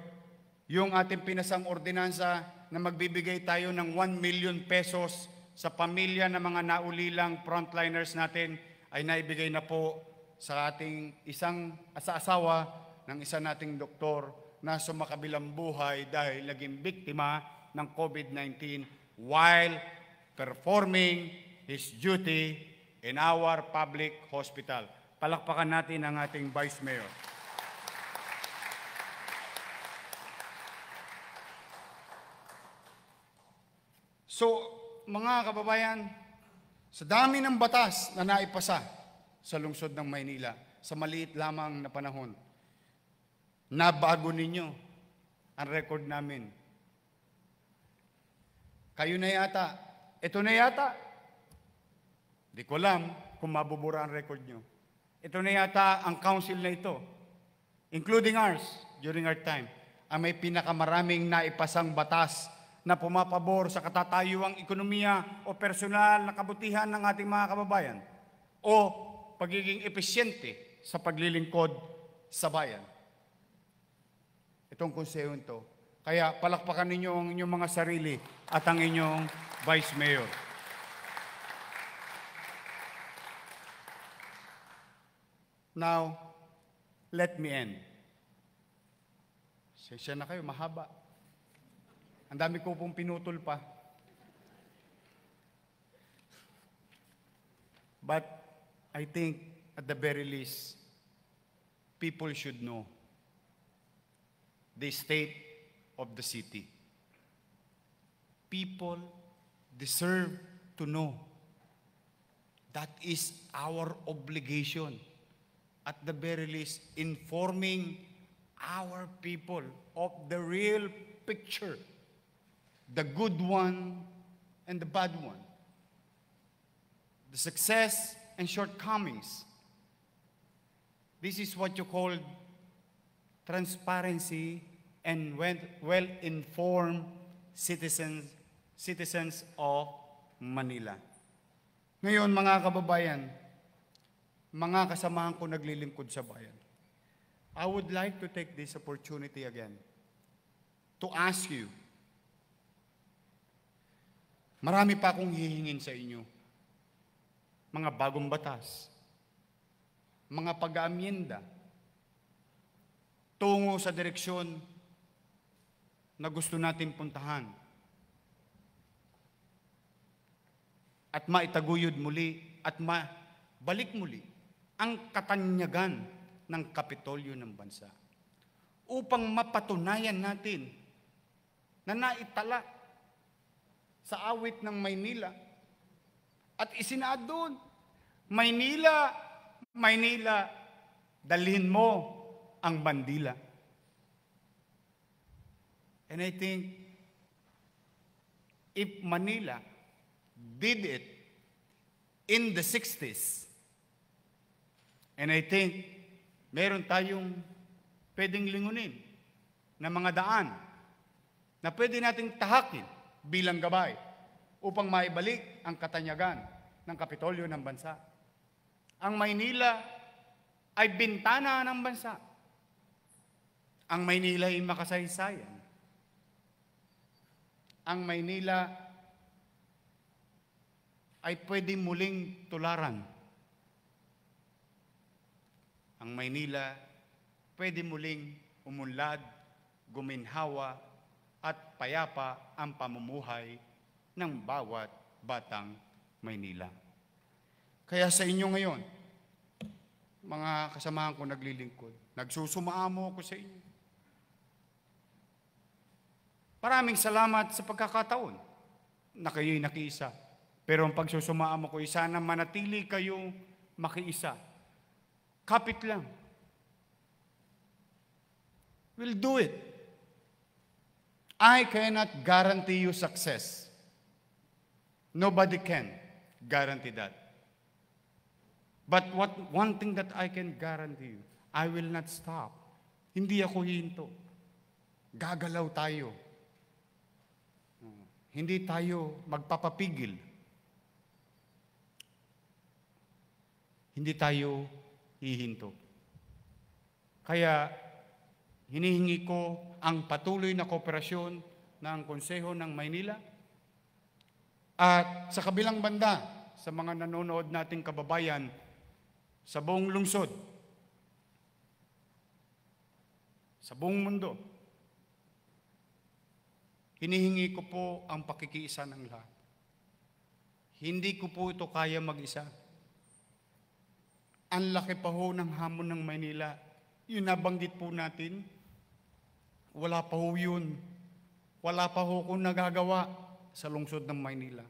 yung ating pinasang ordinansa na magbibigay tayo ng 1 million pesos sa pamilya ng mga naulilang frontliners natin ay naibigay na po sa ating isang sa asawa ng isa nating doktor na sumakabilang buhay dahil naging biktima ng COVID-19 while performing his duty in our public hospital. Palakpakan natin ang ating Vice Mayor. So, mga kababayan, sa dami ng batas na naipasa sa lungsod ng Maynila, sa maliit lamang na panahon, nabago ninyo ang record namin kayo na yata. Ito na yata. Hindi ko alam kung mabubura ang record nyo. Ito na yata ang council na ito, including ours, during our time, ang may pinakamaraming naipasang batas na pumapabor sa katatayuang ekonomiya o personal na kabutihan ng ating mga kababayan o pagiging epesyente sa paglilingkod sa bayan. Itong konseyo ito, kaya palakpakan ninyo ang inyong mga sarili at ang inyong Vice Mayor. Now, let me end. Sesya na kayo, mahaba. Ang dami ko pong pinutol pa. But I think at the very least, people should know this state of the city. People deserve to know. That is our obligation. At the very least, informing our people of the real picture the good one and the bad one, the success and shortcomings. This is what you call transparency and well-informed citizens, citizens of Manila. Ngayon, mga kababayan, mga kasamahan ko naglilingkod sa bayan, I would like to take this opportunity again to ask you, marami pa akong hihingin sa inyo, mga bagong batas, mga pag-aamyenda, tungo sa direksyon na gusto natin puntahan. At maitaguyod muli at mabalik muli ang katanyagan ng kapitolyo ng bansa upang mapatunayan natin na naitala sa awit ng Maynila at isinaad doon, Maynila, Maynila, dalhin mo ang bandila. And I think if Manila did it in the 60s, and I think meron tayong pwedeng lingunin na mga daan na pwede nating tahakin bilang gabay upang maibalik ang katanyagan ng Kapitolyo ng bansa. Ang Maynila ay bintana ng bansa. Ang Maynila ay makasaysayan ang Maynila ay pwede muling tularan. Ang Maynila pwede muling umunlad, guminhawa at payapa ang pamumuhay ng bawat batang Maynila. Kaya sa inyo ngayon, mga kasamahan ko naglilingkod, nagsusumaamo ako sa inyo. Maraming salamat sa pagkakataon na kayo'y nakiisa. Pero ang pagsusumaamo ko, sana manatili kayong makiisa. Kapit lang. We'll do it. I cannot guarantee you success. Nobody can guarantee that. But what one thing that I can guarantee you, I will not stop. Hindi ako hinto. Gagalaw tayo. Hindi tayo magpapapigil. Hindi tayo hihinto. Kaya hinihingi ko ang patuloy na kooperasyon ng Konseho ng Maynila at sa kabilang banda sa mga nanonood nating kababayan sa buong lungsod, sa buong mundo, Hinihingi ko po ang pakikiisa ng lahat. Hindi ko po ito kaya mag-isa. Ang laki pa ho ng hamon ng Maynila. Yun nabanggit po natin, wala pa ho yun. Wala pa ho kung nagagawa sa lungsod ng Maynila.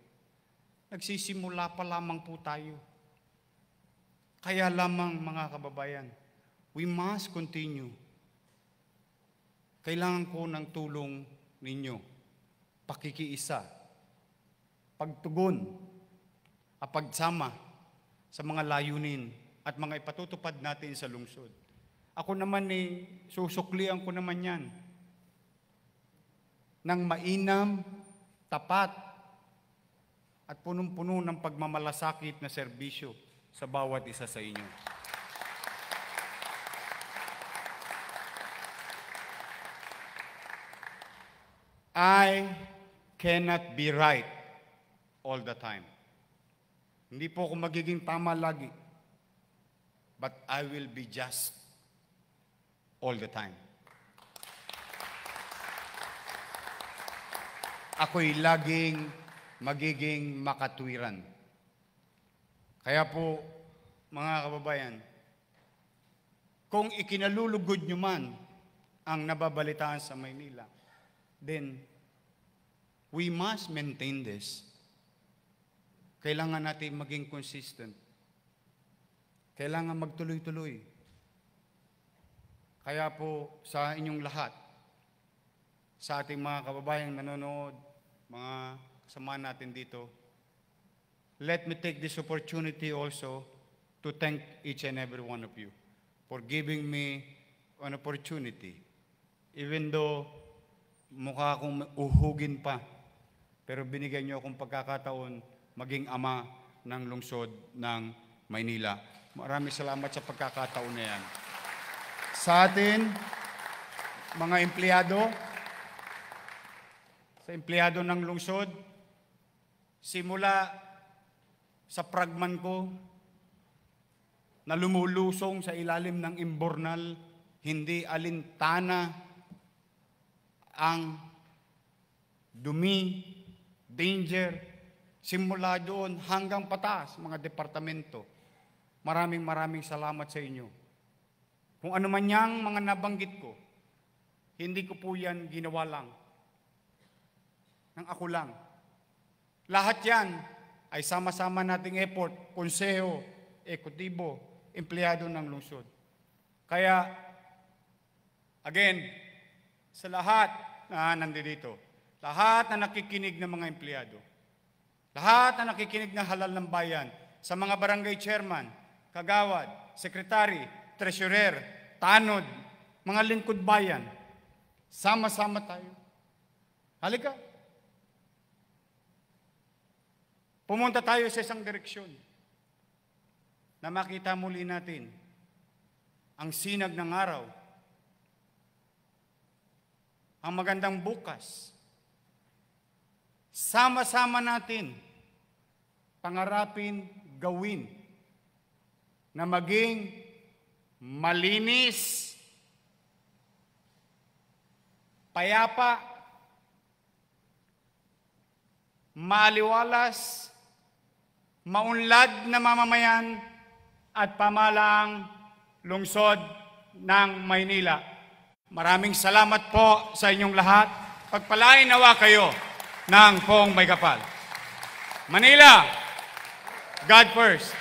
Nagsisimula pa lamang po tayo. Kaya lamang mga kababayan, we must continue. Kailangan ko ng tulong ninyo pakikiisa, pagtugon, at pagsama sa mga layunin at mga ipatutupad natin sa lungsod. Ako naman ni eh, susuklian ko naman yan ng mainam, tapat, at punong-puno ng pagmamalasakit na serbisyo sa bawat isa sa inyo. I cannot be right all the time. Hindi po ako magiging tama lagi. But I will be just all the time. Ako'y laging magiging makatwiran. Kaya po, mga kababayan, kung ikinalulugod nyo man ang nababalitaan sa Maynila, then We must maintain this. Kailangan natin maging consistent. Kailangan magtuloy-tuloy. Kaya po sa inyong lahat, sa ating mga kababayang nanonood, mga kasama natin dito, let me take this opportunity also to thank each and every one of you for giving me an opportunity. Even though mukha akong uhugin pa pero binigyan niyo akong pagkakataon maging ama ng lungsod ng Maynila. Maraming salamat sa pagkakataon na yan. Sa atin, mga empleyado, sa empleyado ng lungsod, simula sa pragman ko na lumulusong sa ilalim ng imbornal, hindi alintana ang dumi danger, simula doon hanggang pataas, mga departamento. Maraming maraming salamat sa inyo. Kung ano man yang mga nabanggit ko, hindi ko po yan ginawa lang. Nang ako lang. Lahat yan ay sama-sama nating effort, konseho, ekotibo, empleyado ng lungsod. Kaya, again, sa lahat na nandito, lahat na nakikinig ng mga empleyado, lahat na nakikinig ng halal ng bayan, sa mga barangay chairman, kagawad, sekretary, treasurer, tanod, mga lingkod bayan, sama-sama tayo. Halika. Pumunta tayo sa isang direksyon na makita muli natin ang sinag ng araw, ang magandang bukas, Sama-sama natin pangarapin, gawin na maging malinis, payapa, maliwalas, maunlad na mamamayan at pamalaang lungsod ng Maynila. Maraming salamat po sa inyong lahat. Pagpalain nawa kayo ng Pong May Kapal. Manila, God first.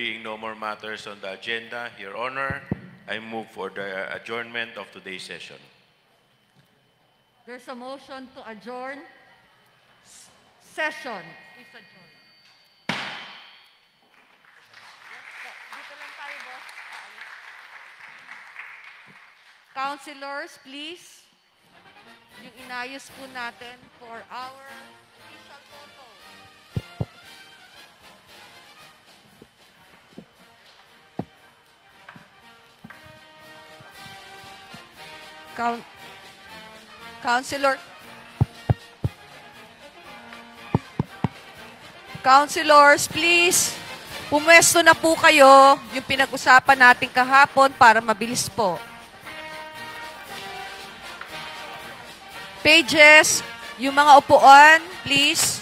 being no more matters on the agenda, Your Honor, I move for the adjournment of today's session. There's a motion to adjourn. S session is adjourned. Councilors, please, yung inayos po natin for our... Coun Councilor Councilors, please, pumwesto na po kayo yung pinag-usapan natin kahapon para mabilis po. Pages, yung mga upuan, please.